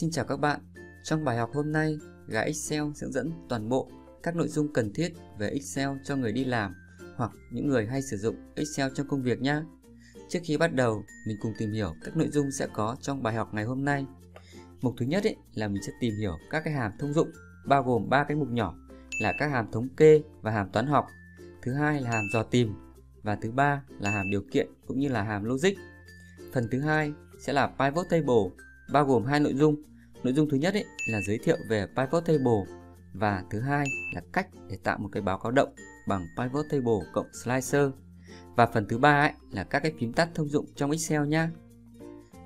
Xin chào các bạn. Trong bài học hôm nay, gã Excel sẽ dẫn toàn bộ các nội dung cần thiết về Excel cho người đi làm hoặc những người hay sử dụng Excel trong công việc nhé. Trước khi bắt đầu, mình cùng tìm hiểu các nội dung sẽ có trong bài học ngày hôm nay. Mục thứ nhất ấy, là mình sẽ tìm hiểu các cái hàm thông dụng bao gồm ba cái mục nhỏ là các hàm thống kê và hàm toán học. Thứ hai là hàm dò tìm và thứ ba là hàm điều kiện cũng như là hàm logic. Phần thứ hai sẽ là pivot table bao gồm hai nội dung. Nội dung thứ nhất ấy là giới thiệu về pivot table và thứ hai là cách để tạo một cái báo cáo động bằng pivot table cộng slicer. Và phần thứ ba ấy là các cái phím tắt thông dụng trong Excel nhé.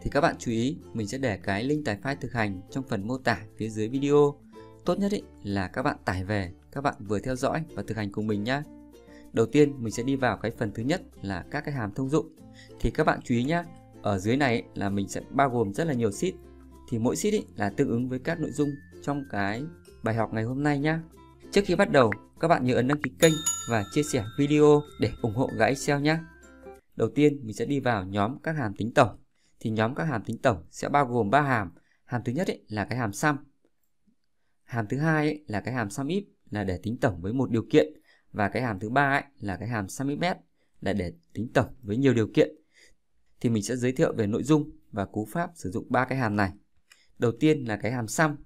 Thì các bạn chú ý, mình sẽ để cái link tải file thực hành trong phần mô tả phía dưới video. Tốt nhất ấy là các bạn tải về, các bạn vừa theo dõi và thực hành cùng mình nhé. Đầu tiên mình sẽ đi vào cái phần thứ nhất là các cái hàm thông dụng. Thì các bạn chú ý nhé, ở dưới này là mình sẽ bao gồm rất là nhiều sheet thì mỗi sheet ý là tương ứng với các nội dung trong cái bài học ngày hôm nay nhé. Trước khi bắt đầu, các bạn nhớ ấn đăng ký kênh và chia sẻ video để ủng hộ gã Excel nhé. Đầu tiên mình sẽ đi vào nhóm các hàm tính tổng. Thì nhóm các hàm tính tổng sẽ bao gồm 3 hàm. Hàm thứ nhất ý, là cái hàm sum. Hàm thứ hai ý, là cái hàm sum if là để tính tổng với một điều kiện và cái hàm thứ ba là cái hàm sum if là để tính tổng với nhiều điều kiện thì mình sẽ giới thiệu về nội dung và cú pháp sử dụng ba cái hàm này. Đầu tiên là cái hàm sum.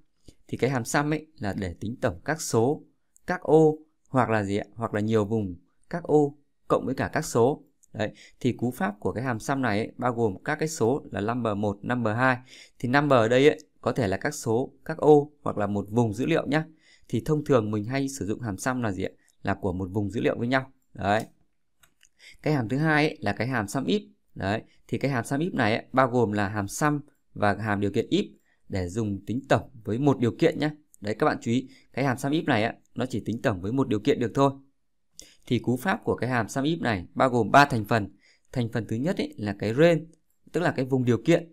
Thì cái hàm sum ấy là để tính tổng các số, các ô hoặc là gì ạ? Hoặc là nhiều vùng các ô cộng với cả các số. Đấy, thì cú pháp của cái hàm sum này ấy, bao gồm các cái số là number 1, number 2. Thì number ở đây ấy, có thể là các số, các ô hoặc là một vùng dữ liệu nhé. Thì thông thường mình hay sử dụng hàm sum là gì ạ? Là của một vùng dữ liệu với nhau. Đấy. Cái hàm thứ hai ấy, là cái hàm sum if Đấy, thì cái hàm sum if này ấy, bao gồm là hàm sum và hàm điều kiện if để dùng tính tổng với một điều kiện nhé. Đấy các bạn chú ý, cái hàm sum if này ấy, nó chỉ tính tổng với một điều kiện được thôi. Thì cú pháp của cái hàm sum if này bao gồm 3 thành phần. Thành phần thứ nhất ấy, là cái range, tức là cái vùng điều kiện.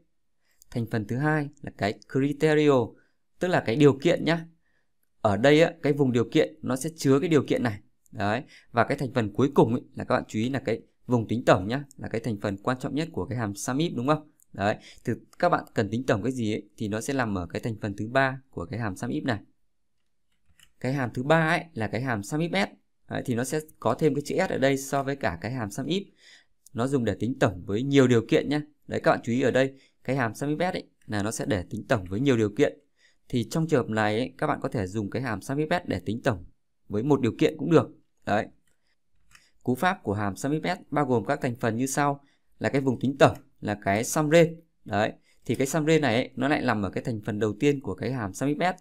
Thành phần thứ hai là cái criteria, tức là cái điều kiện nhá. Ở đây ấy, cái vùng điều kiện nó sẽ chứa cái điều kiện này. Đấy, và cái thành phần cuối cùng ấy, là các bạn chú ý là cái vùng tính tổng nhá là cái thành phần quan trọng nhất của cái hàm sum if đúng không đấy thì các bạn cần tính tổng cái gì ấy, thì nó sẽ nằm ở cái thành phần thứ ba của cái hàm sum if này cái hàm thứ ba ấy là cái hàm sum if s đấy, thì nó sẽ có thêm cái chữ s ở đây so với cả cái hàm sum if nó dùng để tính tổng với nhiều điều kiện nhé đấy các bạn chú ý ở đây cái hàm sum if s ấy là nó sẽ để tính tổng với nhiều điều kiện thì trong trường hợp này ấy, các bạn có thể dùng cái hàm sum if s để tính tổng với một điều kiện cũng được đấy Cú pháp của hàm summipet bao gồm các thành phần như sau là cái vùng tính tổng là cái sum range Đấy, thì cái sum range này ấy, nó lại nằm ở cái thành phần đầu tiên của cái hàm summipet.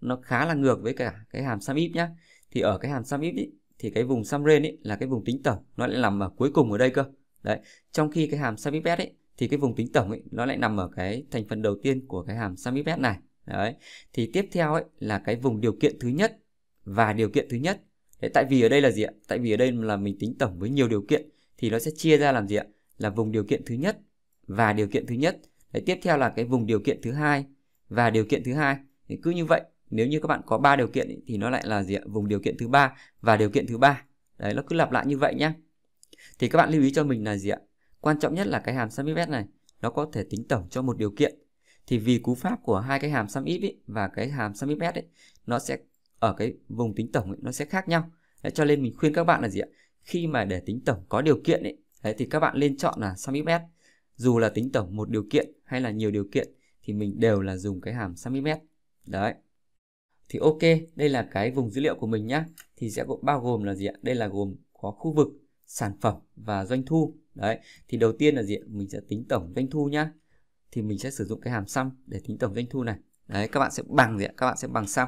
Nó khá là ngược với cả cái hàm sumif nhá. Thì ở cái hàm sumif thì cái vùng sum range ấy là cái vùng tính tổng, nó lại nằm ở cuối cùng ở đây cơ. Đấy, trong khi cái hàm summipet ấy thì cái vùng tính tổng ấy nó lại nằm ở cái thành phần đầu tiên của cái hàm summipet này. Đấy. Thì tiếp theo ấy là cái vùng điều kiện thứ nhất và điều kiện thứ nhất Thế tại vì ở đây là gì ạ? Tại vì ở đây là mình tính tổng với nhiều điều kiện thì nó sẽ chia ra làm gì ạ? Là vùng điều kiện thứ nhất và điều kiện thứ nhất. Đấy, tiếp theo là cái vùng điều kiện thứ hai và điều kiện thứ hai. Thì cứ như vậy, nếu như các bạn có ba điều kiện thì nó lại là gì ạ? Vùng điều kiện thứ ba và điều kiện thứ ba. Đấy nó cứ lặp lại như vậy nhá. Thì các bạn lưu ý cho mình là gì ạ? Quan trọng nhất là cái hàm sum x này nó có thể tính tổng cho một điều kiện. Thì vì cú pháp của hai cái hàm sum x và cái hàm sum x nó sẽ ở cái vùng tính tổng ấy, nó sẽ khác nhau đấy, cho nên mình khuyên các bạn là gì ạ khi mà để tính tổng có điều kiện ấy, đấy, thì các bạn nên chọn là sum if dù là tính tổng một điều kiện hay là nhiều điều kiện thì mình đều là dùng cái hàm sum if đấy thì ok đây là cái vùng dữ liệu của mình nhá thì sẽ bao gồm là gì ạ đây là gồm có khu vực sản phẩm và doanh thu đấy thì đầu tiên là gì ạ? mình sẽ tính tổng doanh thu nhá thì mình sẽ sử dụng cái hàm sum để tính tổng doanh thu này đấy các bạn sẽ bằng gì ạ các bạn sẽ bằng sum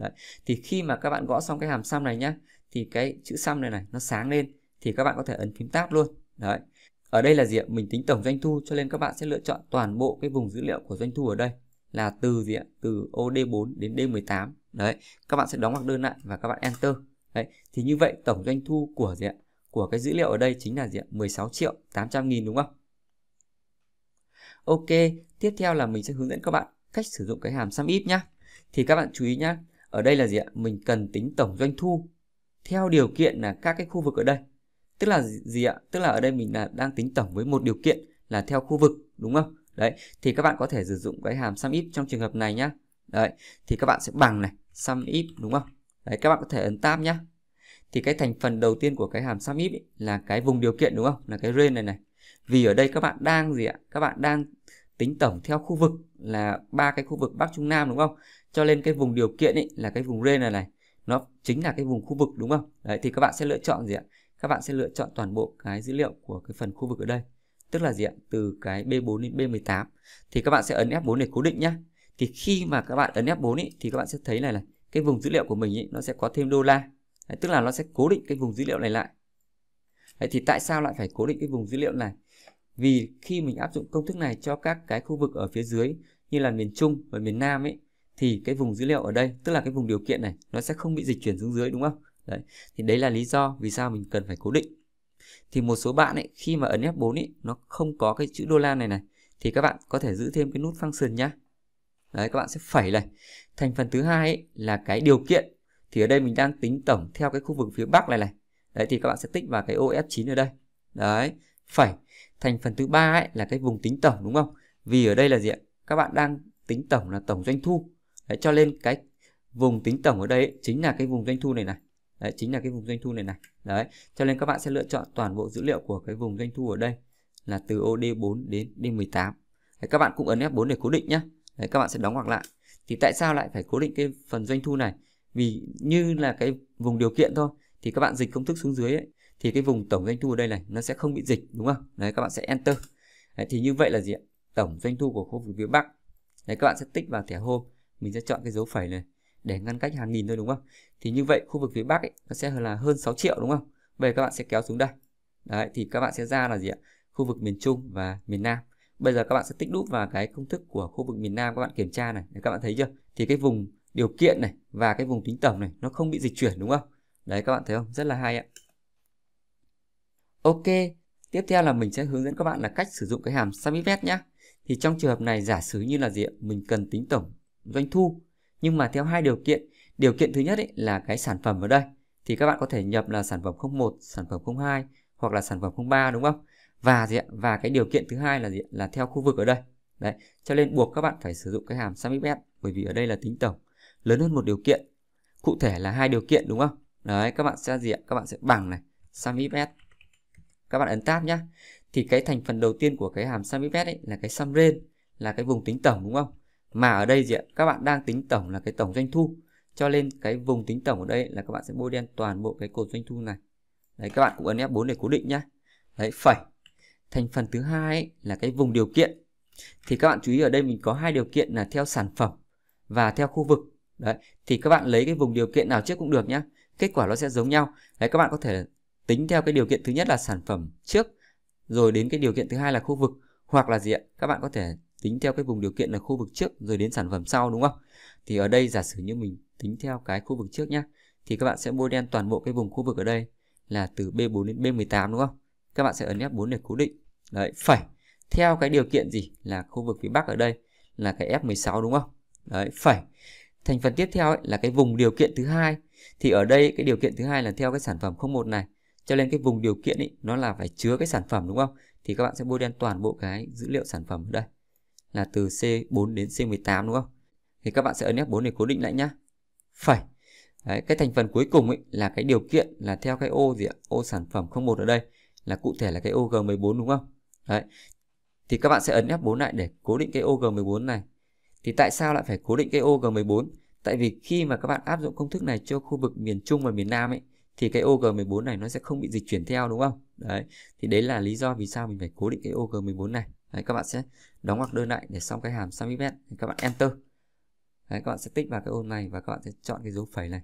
Đấy. Thì khi mà các bạn gõ xong cái hàm sum này nhá thì cái chữ sum này này nó sáng lên thì các bạn có thể ấn phím tab luôn. Đấy. Ở đây là gì ạ? Mình tính tổng doanh thu cho nên các bạn sẽ lựa chọn toàn bộ cái vùng dữ liệu của doanh thu ở đây là từ gì ạ? Từ ô D4 đến D18. Đấy, các bạn sẽ đóng ngoặc đơn lại và các bạn enter. Đấy, thì như vậy tổng doanh thu của gì ạ? Của cái dữ liệu ở đây chính là gì ạ? 16 triệu 800 nghìn đúng không? Ok, tiếp theo là mình sẽ hướng dẫn các bạn cách sử dụng cái hàm sum if nhá. Thì các bạn chú ý nhá, ở đây là gì ạ mình cần tính tổng doanh thu theo điều kiện là các cái khu vực ở đây tức là gì ạ tức là ở đây mình là đang tính tổng với một điều kiện là theo khu vực đúng không đấy thì các bạn có thể sử dụng cái hàm sum if trong trường hợp này nhá đấy thì các bạn sẽ bằng này sum if đúng không đấy các bạn có thể ấn tab nhá thì cái thành phần đầu tiên của cái hàm sum if là cái vùng điều kiện đúng không là cái range này này vì ở đây các bạn đang gì ạ các bạn đang tính tổng theo khu vực là ba cái khu vực bắc trung nam đúng không cho nên cái vùng điều kiện ấy là cái vùng range này này nó chính là cái vùng khu vực đúng không đấy thì các bạn sẽ lựa chọn gì ạ các bạn sẽ lựa chọn toàn bộ cái dữ liệu của cái phần khu vực ở đây tức là gì ạ từ cái B4 đến B18 thì các bạn sẽ ấn F4 để cố định nhá thì khi mà các bạn ấn F4 ấy thì các bạn sẽ thấy này này cái vùng dữ liệu của mình ấy nó sẽ có thêm đô la đấy, tức là nó sẽ cố định cái vùng dữ liệu này lại đấy, thì tại sao lại phải cố định cái vùng dữ liệu này vì khi mình áp dụng công thức này cho các cái khu vực ở phía dưới như là miền Trung và miền Nam ấy thì cái vùng dữ liệu ở đây tức là cái vùng điều kiện này nó sẽ không bị dịch chuyển xuống dưới đúng không đấy thì đấy là lý do vì sao mình cần phải cố định thì một số bạn ấy khi mà ấn F4 ấy nó không có cái chữ đô la này này thì các bạn có thể giữ thêm cái nút function nhá đấy các bạn sẽ phẩy này thành phần thứ hai là cái điều kiện thì ở đây mình đang tính tổng theo cái khu vực phía bắc này này đấy thì các bạn sẽ tích vào cái ô F9 ở đây đấy phẩy thành phần thứ ba ấy là cái vùng tính tổng đúng không vì ở đây là gì ạ các bạn đang tính tổng là tổng doanh thu Đấy, cho nên cái vùng tính tổng ở đây ấy, chính là cái vùng doanh thu này này đấy chính là cái vùng doanh thu này này đấy cho nên các bạn sẽ lựa chọn toàn bộ dữ liệu của cái vùng doanh thu ở đây là từ ô D4 đến D18 đấy, các bạn cũng ấn F4 để cố định nhé đấy, các bạn sẽ đóng ngoặc lại thì tại sao lại phải cố định cái phần doanh thu này vì như là cái vùng điều kiện thôi thì các bạn dịch công thức xuống dưới ấy, thì cái vùng tổng doanh thu ở đây này nó sẽ không bị dịch đúng không đấy các bạn sẽ enter đấy, thì như vậy là gì ạ tổng doanh thu của khu vực phía Bắc đấy các bạn sẽ tích vào thẻ hôm mình sẽ chọn cái dấu phẩy này để ngăn cách hàng nghìn thôi đúng không thì như vậy khu vực phía bắc ấy, nó sẽ là hơn 6 triệu đúng không bây giờ các bạn sẽ kéo xuống đây đấy thì các bạn sẽ ra là gì ạ khu vực miền trung và miền nam bây giờ các bạn sẽ tích đúp vào cái công thức của khu vực miền nam các bạn kiểm tra này để các bạn thấy chưa thì cái vùng điều kiện này và cái vùng tính tổng này nó không bị dịch chuyển đúng không đấy các bạn thấy không rất là hay ạ ok tiếp theo là mình sẽ hướng dẫn các bạn là cách sử dụng cái hàm subivest nhé thì trong trường hợp này giả sử như là gì ạ mình cần tính tổng doanh thu nhưng mà theo hai điều kiện điều kiện thứ nhất ấy là cái sản phẩm ở đây thì các bạn có thể nhập là sản phẩm 01 sản phẩm 02 hoặc là sản phẩm 03 đúng không và gì ạ và cái điều kiện thứ hai là gì là theo khu vực ở đây đấy cho nên buộc các bạn phải sử dụng cái hàm sum bởi vì ở đây là tính tổng lớn hơn một điều kiện cụ thể là hai điều kiện đúng không đấy các bạn sẽ gì ạ các bạn sẽ bằng này sum các bạn ấn tab nhá thì cái thành phần đầu tiên của cái hàm sum ấy là cái sum range là cái vùng tính tổng đúng không mà ở đây gì ạ các bạn đang tính tổng là cái tổng doanh thu cho nên cái vùng tính tổng ở đây là các bạn sẽ bôi đen toàn bộ cái cột doanh thu này đấy các bạn cũng ấn F4 để cố định nhá đấy phải thành phần thứ hai ấy, là cái vùng điều kiện thì các bạn chú ý ở đây mình có hai điều kiện là theo sản phẩm và theo khu vực đấy thì các bạn lấy cái vùng điều kiện nào trước cũng được nhá kết quả nó sẽ giống nhau đấy các bạn có thể tính theo cái điều kiện thứ nhất là sản phẩm trước rồi đến cái điều kiện thứ hai là khu vực hoặc là gì ạ các bạn có thể tính theo cái vùng điều kiện là khu vực trước rồi đến sản phẩm sau đúng không? Thì ở đây giả sử như mình tính theo cái khu vực trước nhá thì các bạn sẽ bôi đen toàn bộ cái vùng khu vực ở đây là từ B4 đến B18 đúng không? Các bạn sẽ ấn F4 để cố định. Đấy, phải theo cái điều kiện gì là khu vực phía Bắc ở đây là cái F16 đúng không? Đấy, phải. Thành phần tiếp theo ấy, là cái vùng điều kiện thứ hai thì ở đây cái điều kiện thứ hai là theo cái sản phẩm 01 này cho nên cái vùng điều kiện ấy nó là phải chứa cái sản phẩm đúng không? Thì các bạn sẽ bôi đen toàn bộ cái dữ liệu sản phẩm ở đây là từ C4 đến C18 đúng không? Thì các bạn sẽ ấn F4 để cố định lại nhá. Phải. Đấy, cái thành phần cuối cùng ấy là cái điều kiện là theo cái ô gì ạ? Ô sản phẩm 01 ở đây là cụ thể là cái ô G14 đúng không? Đấy. Thì các bạn sẽ ấn F4 lại để cố định cái ô G14 này. Thì tại sao lại phải cố định cái ô G14? Tại vì khi mà các bạn áp dụng công thức này cho khu vực miền Trung và miền Nam ấy thì cái ô G14 này nó sẽ không bị dịch chuyển theo đúng không? Đấy. Thì đấy là lý do vì sao mình phải cố định cái ô G14 này. Đấy, các bạn sẽ đóng ngoặc đơn lại để xong cái hàm sum ifs các bạn enter Đấy, các bạn sẽ tích vào cái ô này và các bạn sẽ chọn cái dấu phẩy này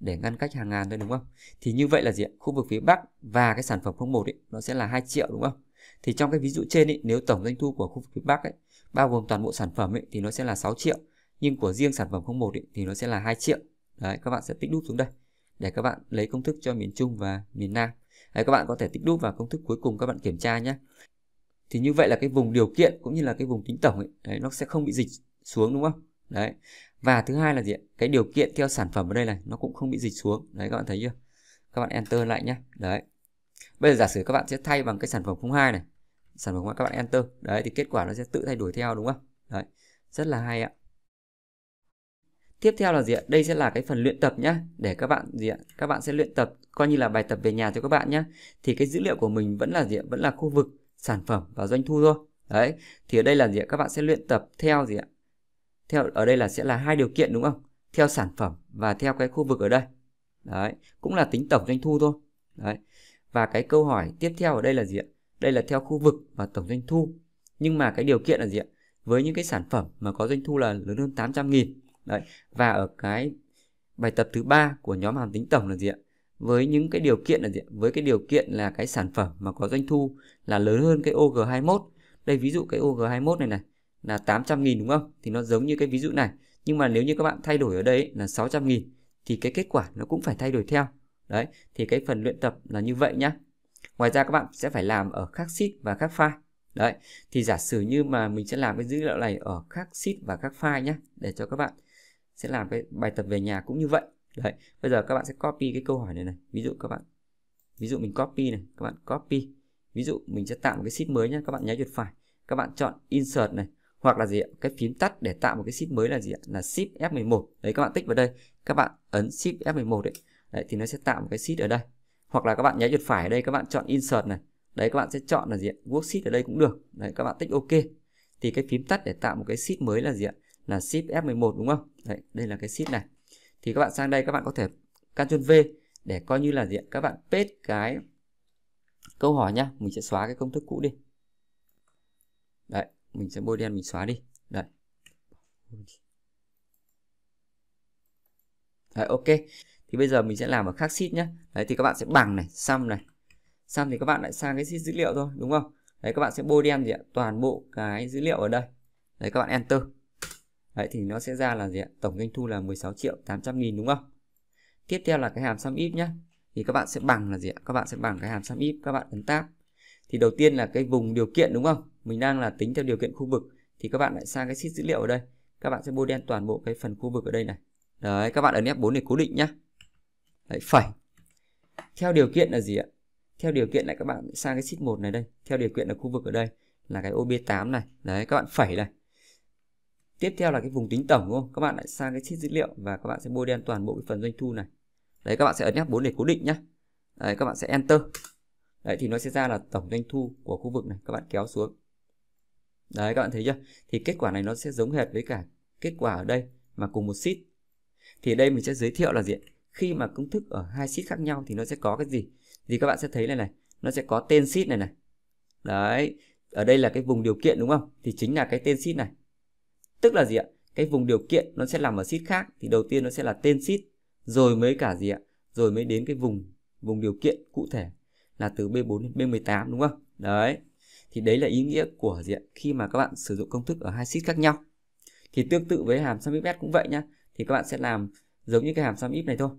để ngăn cách hàng ngàn thôi đúng không? Thì như vậy là gì ạ? Khu vực phía Bắc và cái sản phẩm 01 ấy, nó sẽ là 2 triệu đúng không? Thì trong cái ví dụ trên ấy, nếu tổng doanh thu của khu vực phía Bắc ấy, bao gồm toàn bộ sản phẩm ấy, thì nó sẽ là 6 triệu. Nhưng của riêng sản phẩm 01 ấy, thì nó sẽ là 2 triệu. Đấy, các bạn sẽ tích đúp xuống đây để các bạn lấy công thức cho miền Trung và miền Nam. Đấy, các bạn có thể tích đúp vào công thức cuối cùng các bạn kiểm tra nhé thì như vậy là cái vùng điều kiện cũng như là cái vùng tính tổng ấy, đấy, nó sẽ không bị dịch xuống đúng không đấy và thứ hai là gì cái điều kiện theo sản phẩm ở đây này nó cũng không bị dịch xuống đấy các bạn thấy chưa các bạn enter lại nhé đấy bây giờ giả sử các bạn sẽ thay bằng cái sản phẩm 02 này sản phẩm các bạn enter đấy thì kết quả nó sẽ tự thay đổi theo đúng không đấy rất là hay ạ tiếp theo là gì ạ đây sẽ là cái phần luyện tập nhá, để các bạn gì ạ các bạn sẽ luyện tập coi như là bài tập về nhà cho các bạn nhá. thì cái dữ liệu của mình vẫn là gì ạ vẫn là khu vực sản phẩm và doanh thu thôi đấy thì ở đây là gì ạ các bạn sẽ luyện tập theo gì ạ theo ở đây là sẽ là hai điều kiện đúng không theo sản phẩm và theo cái khu vực ở đây đấy cũng là tính tổng doanh thu thôi đấy và cái câu hỏi tiếp theo ở đây là gì ạ đây là theo khu vực và tổng doanh thu nhưng mà cái điều kiện là gì ạ với những cái sản phẩm mà có doanh thu là lớn hơn 800 nghìn đấy và ở cái bài tập thứ ba của nhóm hàm tính tổng là gì ạ với những cái điều kiện là gì? với cái điều kiện là cái sản phẩm mà có doanh thu là lớn hơn cái OG21 đây ví dụ cái OG21 này này là 800.000 đúng không thì nó giống như cái ví dụ này nhưng mà nếu như các bạn thay đổi ở đây ấy, là 600.000 thì cái kết quả nó cũng phải thay đổi theo đấy thì cái phần luyện tập là như vậy nhá ngoài ra các bạn sẽ phải làm ở khác sheet và khác file đấy thì giả sử như mà mình sẽ làm cái dữ liệu này ở khác sheet và khác file nhá để cho các bạn sẽ làm cái bài tập về nhà cũng như vậy đấy bây giờ các bạn sẽ copy cái câu hỏi này này ví dụ các bạn ví dụ mình copy này các bạn copy ví dụ mình sẽ tạo một cái sheet mới nhé các bạn nháy chuột phải các bạn chọn insert này hoặc là gì ạ cái phím tắt để tạo một cái sheet mới là gì ạ là shift F11 đấy các bạn tích vào đây các bạn ấn shift F11 đấy. đấy thì nó sẽ tạo một cái sheet ở đây hoặc là các bạn nháy chuột phải ở đây các bạn chọn insert này đấy các bạn sẽ chọn là gì ạ worksheet ở đây cũng được đấy các bạn tích ok thì cái phím tắt để tạo một cái sheet mới là gì ạ là shift F11 đúng không đấy đây là cái sheet này thì các bạn sang đây các bạn có thể Ctrl V để coi như là diện các bạn paste cái câu hỏi nhá mình sẽ xóa cái công thức cũ đi đấy mình sẽ bôi đen mình xóa đi đấy đấy ok thì bây giờ mình sẽ làm ở khác sheet nhá đấy thì các bạn sẽ bằng này xăm này xăm thì các bạn lại sang cái sheet dữ liệu thôi đúng không đấy các bạn sẽ bôi đen gì ạ toàn bộ cái dữ liệu ở đây đấy các bạn enter Đấy thì nó sẽ ra là gì ạ? Tổng doanh thu là 16 triệu 800 nghìn đúng không? Tiếp theo là cái hàm sum if nhé. Thì các bạn sẽ bằng là gì ạ? Các bạn sẽ bằng cái hàm sum if các bạn ấn tab. Thì đầu tiên là cái vùng điều kiện đúng không? Mình đang là tính theo điều kiện khu vực thì các bạn lại sang cái sheet dữ liệu ở đây. Các bạn sẽ bôi đen toàn bộ cái phần khu vực ở đây này. Đấy, các bạn ấn F4 để cố định nhá. Đấy, phải Theo điều kiện là gì ạ? Theo điều kiện lại các bạn sang cái sheet 1 này đây. Theo điều kiện là khu vực ở đây là cái OB8 này. Đấy, các bạn phải này tiếp theo là cái vùng tính tổng đúng không các bạn lại sang cái sheet dữ liệu và các bạn sẽ bôi đen toàn bộ cái phần doanh thu này đấy các bạn sẽ ấn F4 để cố định nhá, đấy các bạn sẽ enter đấy thì nó sẽ ra là tổng doanh thu của khu vực này các bạn kéo xuống đấy các bạn thấy chưa thì kết quả này nó sẽ giống hệt với cả kết quả ở đây mà cùng một sheet thì đây mình sẽ giới thiệu là gì khi mà công thức ở hai sheet khác nhau thì nó sẽ có cái gì thì các bạn sẽ thấy này này nó sẽ có tên sheet này này đấy ở đây là cái vùng điều kiện đúng không thì chính là cái tên sheet này tức là gì ạ cái vùng điều kiện nó sẽ làm ở sheet khác thì đầu tiên nó sẽ là tên sheet rồi mới cả gì ạ rồi mới đến cái vùng vùng điều kiện cụ thể là từ B4 đến B18 đúng không đấy thì đấy là ý nghĩa của diện khi mà các bạn sử dụng công thức ở hai sheet khác nhau thì tương tự với hàm sum if cũng vậy nhá thì các bạn sẽ làm giống như cái hàm sum if này thôi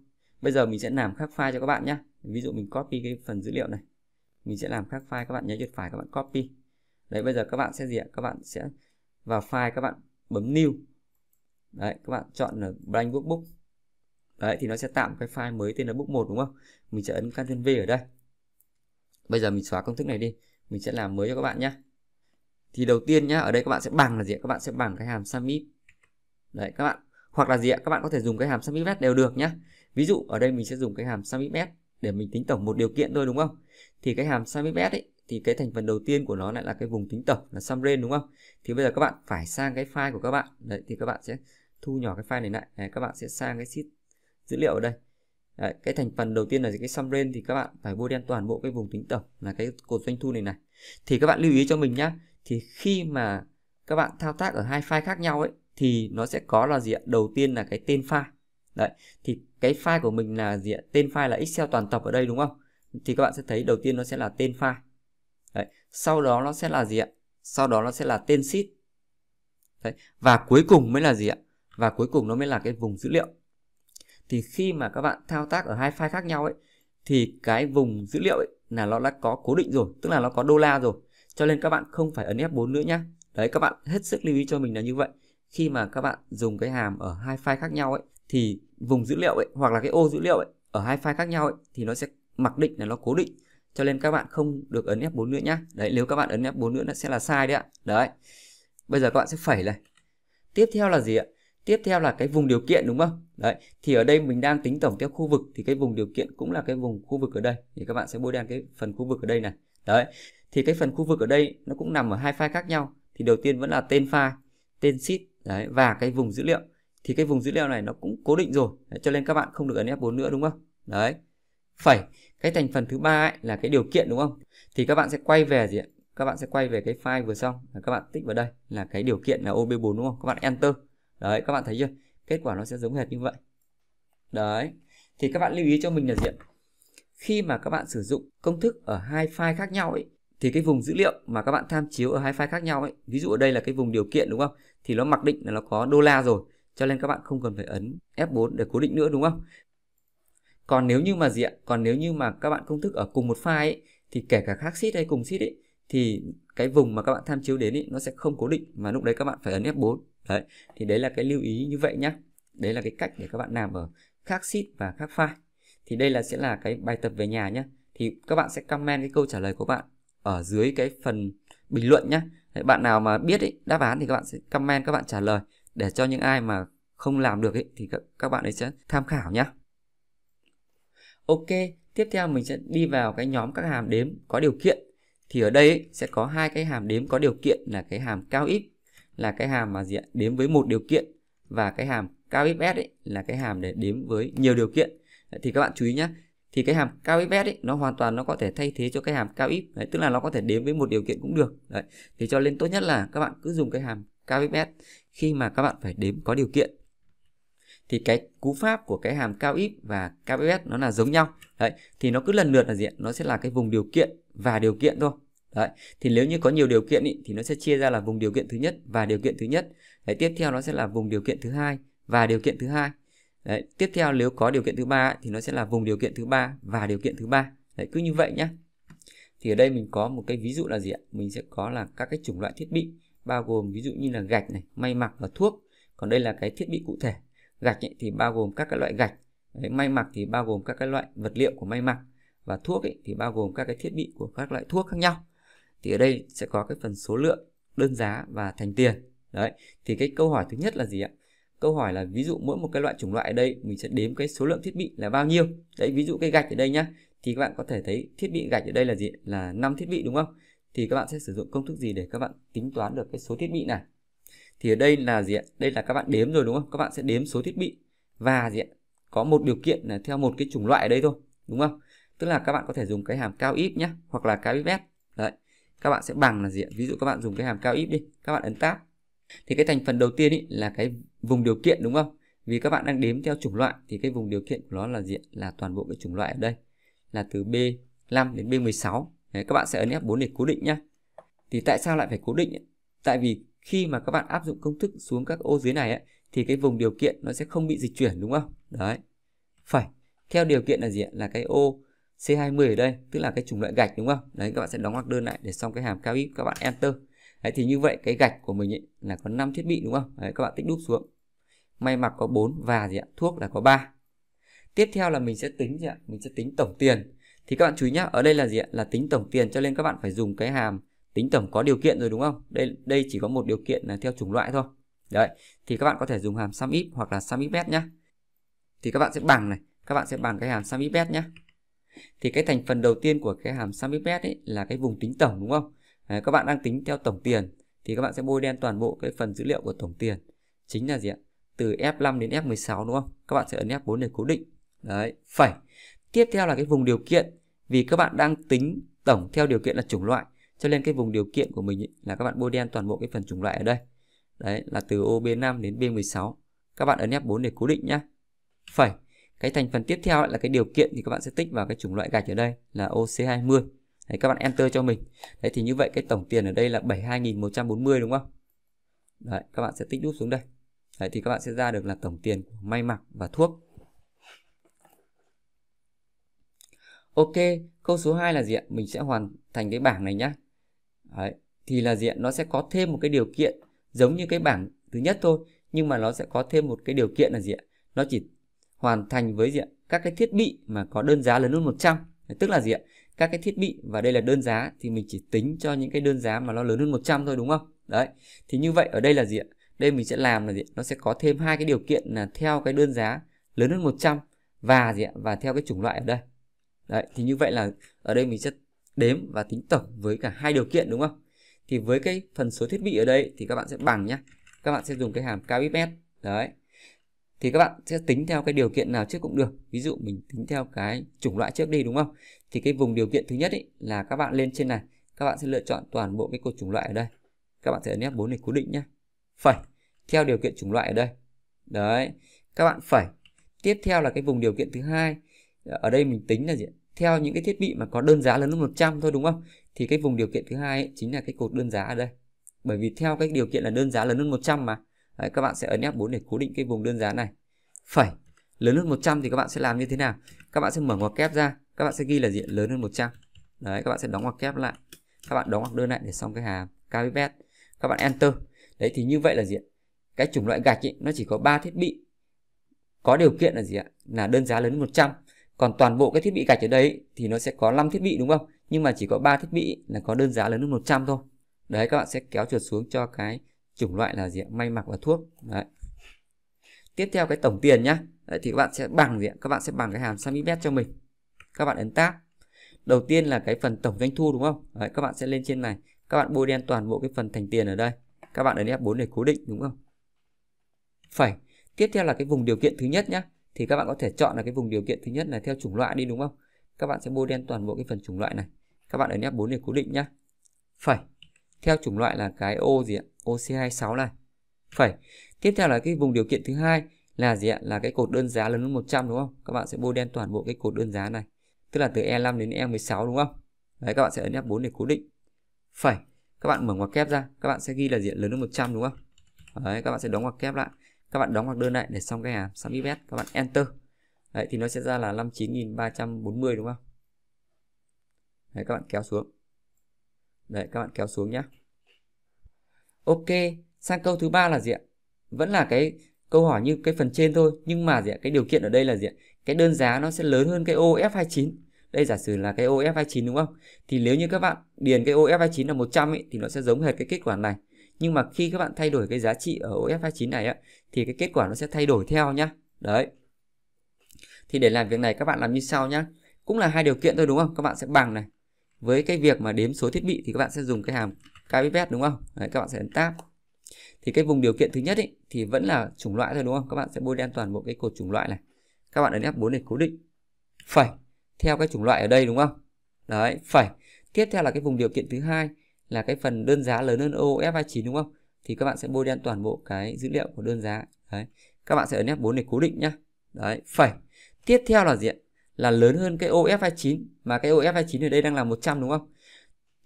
bây giờ mình sẽ làm khác file cho các bạn nhá ví dụ mình copy cái phần dữ liệu này mình sẽ làm khác file các bạn nhé chuột phải các bạn copy đấy bây giờ các bạn sẽ gì ạ các bạn sẽ vào file các bạn bấm new đấy các bạn chọn là ờ, blank workbook đấy thì nó sẽ tạo một cái file mới tên là book 1 đúng không mình sẽ ấn Ctrl V ở đây bây giờ mình xóa công thức này đi mình sẽ làm mới cho các bạn nhé thì đầu tiên nhá ở đây các bạn sẽ bằng là gì các bạn sẽ bằng cái hàm submit đấy các bạn hoặc là gì ạ các bạn có thể dùng cái hàm submit mét đều được nhá ví dụ ở đây mình sẽ dùng cái hàm submit mét để mình tính tổng một điều kiện thôi đúng không thì cái hàm submit mét ấy thì cái thành phần đầu tiên của nó lại là cái vùng tính tổng là sum range đúng không thì bây giờ các bạn phải sang cái file của các bạn đấy thì các bạn sẽ thu nhỏ cái file này lại đấy, các bạn sẽ sang cái sheet dữ liệu ở đây đấy, cái thành phần đầu tiên là cái sum range thì các bạn phải bôi đen toàn bộ cái vùng tính tổng là cái cột doanh thu này này thì các bạn lưu ý cho mình nhá thì khi mà các bạn thao tác ở hai file khác nhau ấy thì nó sẽ có là gì ạ đầu tiên là cái tên file đấy thì cái file của mình là gì ạ tên file là excel toàn tập ở đây đúng không thì các bạn sẽ thấy đầu tiên nó sẽ là tên file sau đó nó sẽ là gì ạ sau đó nó sẽ là tên sheet Đấy. và cuối cùng mới là gì ạ và cuối cùng nó mới là cái vùng dữ liệu thì khi mà các bạn thao tác ở hai file khác nhau ấy thì cái vùng dữ liệu ấy là nó đã có cố định rồi tức là nó có đô la rồi cho nên các bạn không phải ấn F4 nữa nhé đấy các bạn hết sức lưu ý cho mình là như vậy khi mà các bạn dùng cái hàm ở hai file khác nhau ấy thì vùng dữ liệu ấy hoặc là cái ô dữ liệu ấy ở hai file khác nhau ấy thì nó sẽ mặc định là nó cố định cho nên các bạn không được ấn F4 nữa nhé. đấy nếu các bạn ấn F4 nữa nó sẽ là sai đấy ạ đấy bây giờ các bạn sẽ phẩy này tiếp theo là gì ạ tiếp theo là cái vùng điều kiện đúng không đấy thì ở đây mình đang tính tổng theo khu vực thì cái vùng điều kiện cũng là cái vùng khu vực ở đây thì các bạn sẽ bôi đen cái phần khu vực ở đây này đấy thì cái phần khu vực ở đây nó cũng nằm ở hai file khác nhau thì đầu tiên vẫn là tên file tên sheet đấy và cái vùng dữ liệu thì cái vùng dữ liệu này nó cũng cố định rồi đấy, cho nên các bạn không được ấn F4 nữa đúng không đấy phẩy cái thành phần thứ ba là cái điều kiện đúng không thì các bạn sẽ quay về gì ạ các bạn sẽ quay về cái file vừa xong là các bạn tích vào đây là cái điều kiện là OB4 đúng không các bạn enter đấy các bạn thấy chưa kết quả nó sẽ giống hệt như vậy đấy thì các bạn lưu ý cho mình là diện khi mà các bạn sử dụng công thức ở hai file khác nhau ấy thì cái vùng dữ liệu mà các bạn tham chiếu ở hai file khác nhau ấy ví dụ ở đây là cái vùng điều kiện đúng không thì nó mặc định là nó có đô la rồi cho nên các bạn không cần phải ấn F4 để cố định nữa đúng không còn nếu như mà gì ạ còn nếu như mà các bạn công thức ở cùng một file ấy, thì kể cả khác sheet hay cùng sheet ấy, thì cái vùng mà các bạn tham chiếu đến ấy, nó sẽ không cố định mà lúc đấy các bạn phải ấn F4 đấy thì đấy là cái lưu ý như vậy nhá đấy là cái cách để các bạn làm ở khác sheet và khác file thì đây là sẽ là cái bài tập về nhà nhá thì các bạn sẽ comment cái câu trả lời của bạn ở dưới cái phần bình luận nhá đấy, bạn nào mà biết ý, đáp án thì các bạn sẽ comment các bạn trả lời để cho những ai mà không làm được ý, thì các, các bạn ấy sẽ tham khảo nhé Ok, tiếp theo mình sẽ đi vào cái nhóm các hàm đếm có điều kiện. Thì ở đây ấy, sẽ có hai cái hàm đếm có điều kiện là cái hàm cao ít là cái hàm mà diện đếm với một điều kiện và cái hàm cao ít ấy là cái hàm để đếm với nhiều điều kiện. Thì các bạn chú ý nhé. Thì cái hàm cao ít ấy nó hoàn toàn nó có thể thay thế cho cái hàm cao ít. Đấy, tức là nó có thể đếm với một điều kiện cũng được. Đấy. Thì cho nên tốt nhất là các bạn cứ dùng cái hàm cao ít khi mà các bạn phải đếm có điều kiện thì cái cú pháp của cái hàm cao ít và cao ít nó là giống nhau đấy thì nó cứ lần lượt là diện nó sẽ là cái vùng điều kiện và điều kiện thôi đấy thì nếu như có nhiều điều kiện ý, thì nó sẽ chia ra là vùng điều kiện thứ nhất và điều kiện thứ nhất đấy tiếp theo nó sẽ là vùng điều kiện thứ hai và điều kiện thứ hai đấy tiếp theo nếu có điều kiện thứ ba thì nó sẽ là vùng điều kiện thứ ba và điều kiện thứ ba đấy cứ như vậy nhá thì ở đây mình có một cái ví dụ là gì ạ mình sẽ có là các cái chủng loại thiết bị bao gồm ví dụ như là gạch này may mặc và thuốc còn đây là cái thiết bị cụ thể gạch ấy, thì bao gồm các cái loại gạch Đấy, may mặc thì bao gồm các cái loại vật liệu của may mặc và thuốc ấy, thì bao gồm các cái thiết bị của các loại thuốc khác nhau thì ở đây sẽ có cái phần số lượng đơn giá và thành tiền đấy thì cái câu hỏi thứ nhất là gì ạ câu hỏi là ví dụ mỗi một cái loại chủng loại ở đây mình sẽ đếm cái số lượng thiết bị là bao nhiêu đấy ví dụ cái gạch ở đây nhá thì các bạn có thể thấy thiết bị gạch ở đây là gì là 5 thiết bị đúng không thì các bạn sẽ sử dụng công thức gì để các bạn tính toán được cái số thiết bị này thì ở đây là gì ạ đây là các bạn đếm rồi đúng không các bạn sẽ đếm số thiết bị và gì ạ có một điều kiện là theo một cái chủng loại ở đây thôi đúng không tức là các bạn có thể dùng cái hàm cao ít nhé hoặc là cao ít đấy các bạn sẽ bằng là gì ạ ví dụ các bạn dùng cái hàm cao ít đi các bạn ấn tab thì cái thành phần đầu tiên ý là cái vùng điều kiện đúng không vì các bạn đang đếm theo chủng loại thì cái vùng điều kiện của nó là diện là toàn bộ cái chủng loại ở đây là từ B5 đến B16 Đấy, các bạn sẽ ấn F4 để cố định nhé thì tại sao lại phải cố định tại vì khi mà các bạn áp dụng công thức xuống các ô dưới này ấy, thì cái vùng điều kiện nó sẽ không bị dịch chuyển đúng không? Đấy. Phải. Theo điều kiện là gì ạ? Là cái ô C20 ở đây, tức là cái chủng loại gạch đúng không? Đấy các bạn sẽ đóng ngoặc đơn lại để xong cái hàm cao ít các bạn enter. Đấy, thì như vậy cái gạch của mình ấy là có 5 thiết bị đúng không? Đấy các bạn tích đúp xuống. May mặc có 4 và gì ạ? Thuốc là có 3. Tiếp theo là mình sẽ tính gì ạ? Mình sẽ tính tổng tiền. Thì các bạn chú ý nhá, ở đây là gì ạ? Là tính tổng tiền cho nên các bạn phải dùng cái hàm tính tổng có điều kiện rồi đúng không đây đây chỉ có một điều kiện là theo chủng loại thôi đấy thì các bạn có thể dùng hàm sum if hoặc là sum if bet nhé thì các bạn sẽ bằng này các bạn sẽ bằng cái hàm sum if bet nhé thì cái thành phần đầu tiên của cái hàm sum if bet ấy là cái vùng tính tổng đúng không đấy, các bạn đang tính theo tổng tiền thì các bạn sẽ bôi đen toàn bộ cái phần dữ liệu của tổng tiền chính là gì ạ từ F5 đến F16 đúng không các bạn sẽ ấn F4 để cố định đấy phải. tiếp theo là cái vùng điều kiện vì các bạn đang tính tổng theo điều kiện là chủng loại cho nên cái vùng điều kiện của mình ý, là các bạn bôi đen toàn bộ cái phần chủng loại ở đây đấy là từ ô B5 đến B16 các bạn ấn F4 để cố định nhé phải cái thành phần tiếp theo là cái điều kiện thì các bạn sẽ tích vào cái chủng loại gạch ở đây là OC20 đấy các bạn enter cho mình đấy thì như vậy cái tổng tiền ở đây là 72.140 đúng không đấy các bạn sẽ tích nút xuống đây đấy thì các bạn sẽ ra được là tổng tiền của may mặc và thuốc Ok, câu số 2 là gì ạ? Mình sẽ hoàn thành cái bảng này nhá. Đấy, thì là diện nó sẽ có thêm một cái điều kiện giống như cái bảng thứ nhất thôi nhưng mà nó sẽ có thêm một cái điều kiện là diện Nó chỉ hoàn thành với diện các cái thiết bị mà có đơn giá lớn hơn 100. Đấy, tức là diện Các cái thiết bị và đây là đơn giá thì mình chỉ tính cho những cái đơn giá mà nó lớn hơn 100 thôi đúng không? Đấy. Thì như vậy ở đây là gì ạ? Đây mình sẽ làm là gì? Nó sẽ có thêm hai cái điều kiện là theo cái đơn giá lớn hơn 100 và gì ạ? Và theo cái chủng loại ở đây. Đấy, thì như vậy là ở đây mình sẽ đếm và tính tổng với cả hai điều kiện đúng không? Thì với cái phần số thiết bị ở đây thì các bạn sẽ bằng nhé. Các bạn sẽ dùng cái hàm KBS. Đấy. Thì các bạn sẽ tính theo cái điều kiện nào trước cũng được. Ví dụ mình tính theo cái chủng loại trước đi đúng không? Thì cái vùng điều kiện thứ nhất ấy là các bạn lên trên này. Các bạn sẽ lựa chọn toàn bộ cái cột chủng loại ở đây. Các bạn sẽ ấn F4 để cố định nhé. Phẩy. Theo điều kiện chủng loại ở đây. Đấy. Các bạn phẩy. Tiếp theo là cái vùng điều kiện thứ hai. Ở đây mình tính là gì? theo những cái thiết bị mà có đơn giá lớn hơn 100 thôi đúng không? Thì cái vùng điều kiện thứ hai chính là cái cột đơn giá ở đây. Bởi vì theo cái điều kiện là đơn giá lớn hơn 100 mà. Đấy, các bạn sẽ ấn F4 để cố định cái vùng đơn giá này. Phẩy. Lớn hơn 100 thì các bạn sẽ làm như thế nào? Các bạn sẽ mở ngoặc kép ra, các bạn sẽ ghi là diện Lớn hơn 100. Đấy, các bạn sẽ đóng ngoặc kép lại. Các bạn đóng ngoặc đơn lại để xong cái hàm KVS. Các bạn enter. Đấy thì như vậy là diện. Cái chủng loại gạch ấy, nó chỉ có 3 thiết bị có điều kiện là gì ạ? Là đơn giá lớn hơn 100 còn toàn bộ cái thiết bị gạch ở đây thì nó sẽ có 5 thiết bị đúng không nhưng mà chỉ có 3 thiết bị là có đơn giá lớn hơn 100 thôi đấy các bạn sẽ kéo chuột xuống cho cái chủng loại là gì may mặc và thuốc đấy tiếp theo cái tổng tiền nhá đấy, thì các bạn sẽ bằng gì các bạn sẽ bằng cái hàm samibet cho mình các bạn ấn tab đầu tiên là cái phần tổng doanh thu đúng không đấy, các bạn sẽ lên trên này các bạn bôi đen toàn bộ cái phần thành tiền ở đây các bạn ấn F4 để cố định đúng không phải tiếp theo là cái vùng điều kiện thứ nhất nhá thì các bạn có thể chọn là cái vùng điều kiện thứ nhất là theo chủng loại đi đúng không các bạn sẽ bôi đen toàn bộ cái phần chủng loại này các bạn ấn F4 để cố định nhá phẩy theo chủng loại là cái ô gì ạ ô C26 này phẩy tiếp theo là cái vùng điều kiện thứ hai là gì ạ là cái cột đơn giá lớn hơn 100 đúng không các bạn sẽ bôi đen toàn bộ cái cột đơn giá này tức là từ E5 đến E16 đúng không đấy các bạn sẽ ấn F4 để cố định phẩy các bạn mở ngoặc kép ra các bạn sẽ ghi là diện lớn hơn 100 đúng không đấy các bạn sẽ đóng ngoặc kép lại các bạn đóng hoặc đơn lại để xong cái hàm submit bet các bạn enter đấy thì nó sẽ ra là 59.340 đúng không đấy các bạn kéo xuống đấy các bạn kéo xuống nhá ok sang câu thứ ba là gì ạ vẫn là cái câu hỏi như cái phần trên thôi nhưng mà gì ạ? cái điều kiện ở đây là gì ạ? cái đơn giá nó sẽ lớn hơn cái ô F29 đây giả sử là cái ô F29 đúng không thì nếu như các bạn điền cái ô F29 là 100 ấy, thì nó sẽ giống hệt cái kết quả này nhưng mà khi các bạn thay đổi cái giá trị ở OF29 này á, thì cái kết quả nó sẽ thay đổi theo nhá đấy thì để làm việc này các bạn làm như sau nhá cũng là hai điều kiện thôi đúng không các bạn sẽ bằng này với cái việc mà đếm số thiết bị thì các bạn sẽ dùng cái hàm kbpet đúng không đấy, các bạn sẽ ấn tab thì cái vùng điều kiện thứ nhất ý, thì vẫn là chủng loại thôi đúng không các bạn sẽ bôi đen toàn bộ cái cột chủng loại này các bạn ấn F4 để cố định phải theo cái chủng loại ở đây đúng không đấy phải tiếp theo là cái vùng điều kiện thứ hai là cái phần đơn giá lớn hơn OF29 đúng không? Thì các bạn sẽ bôi đen toàn bộ cái dữ liệu của đơn giá. Đấy. Các bạn sẽ ấn F4 để cố định nhá. Đấy, phẩy. Tiếp theo là gì ạ? Là lớn hơn cái OF29 mà cái OF29 ở đây đang là 100 đúng không?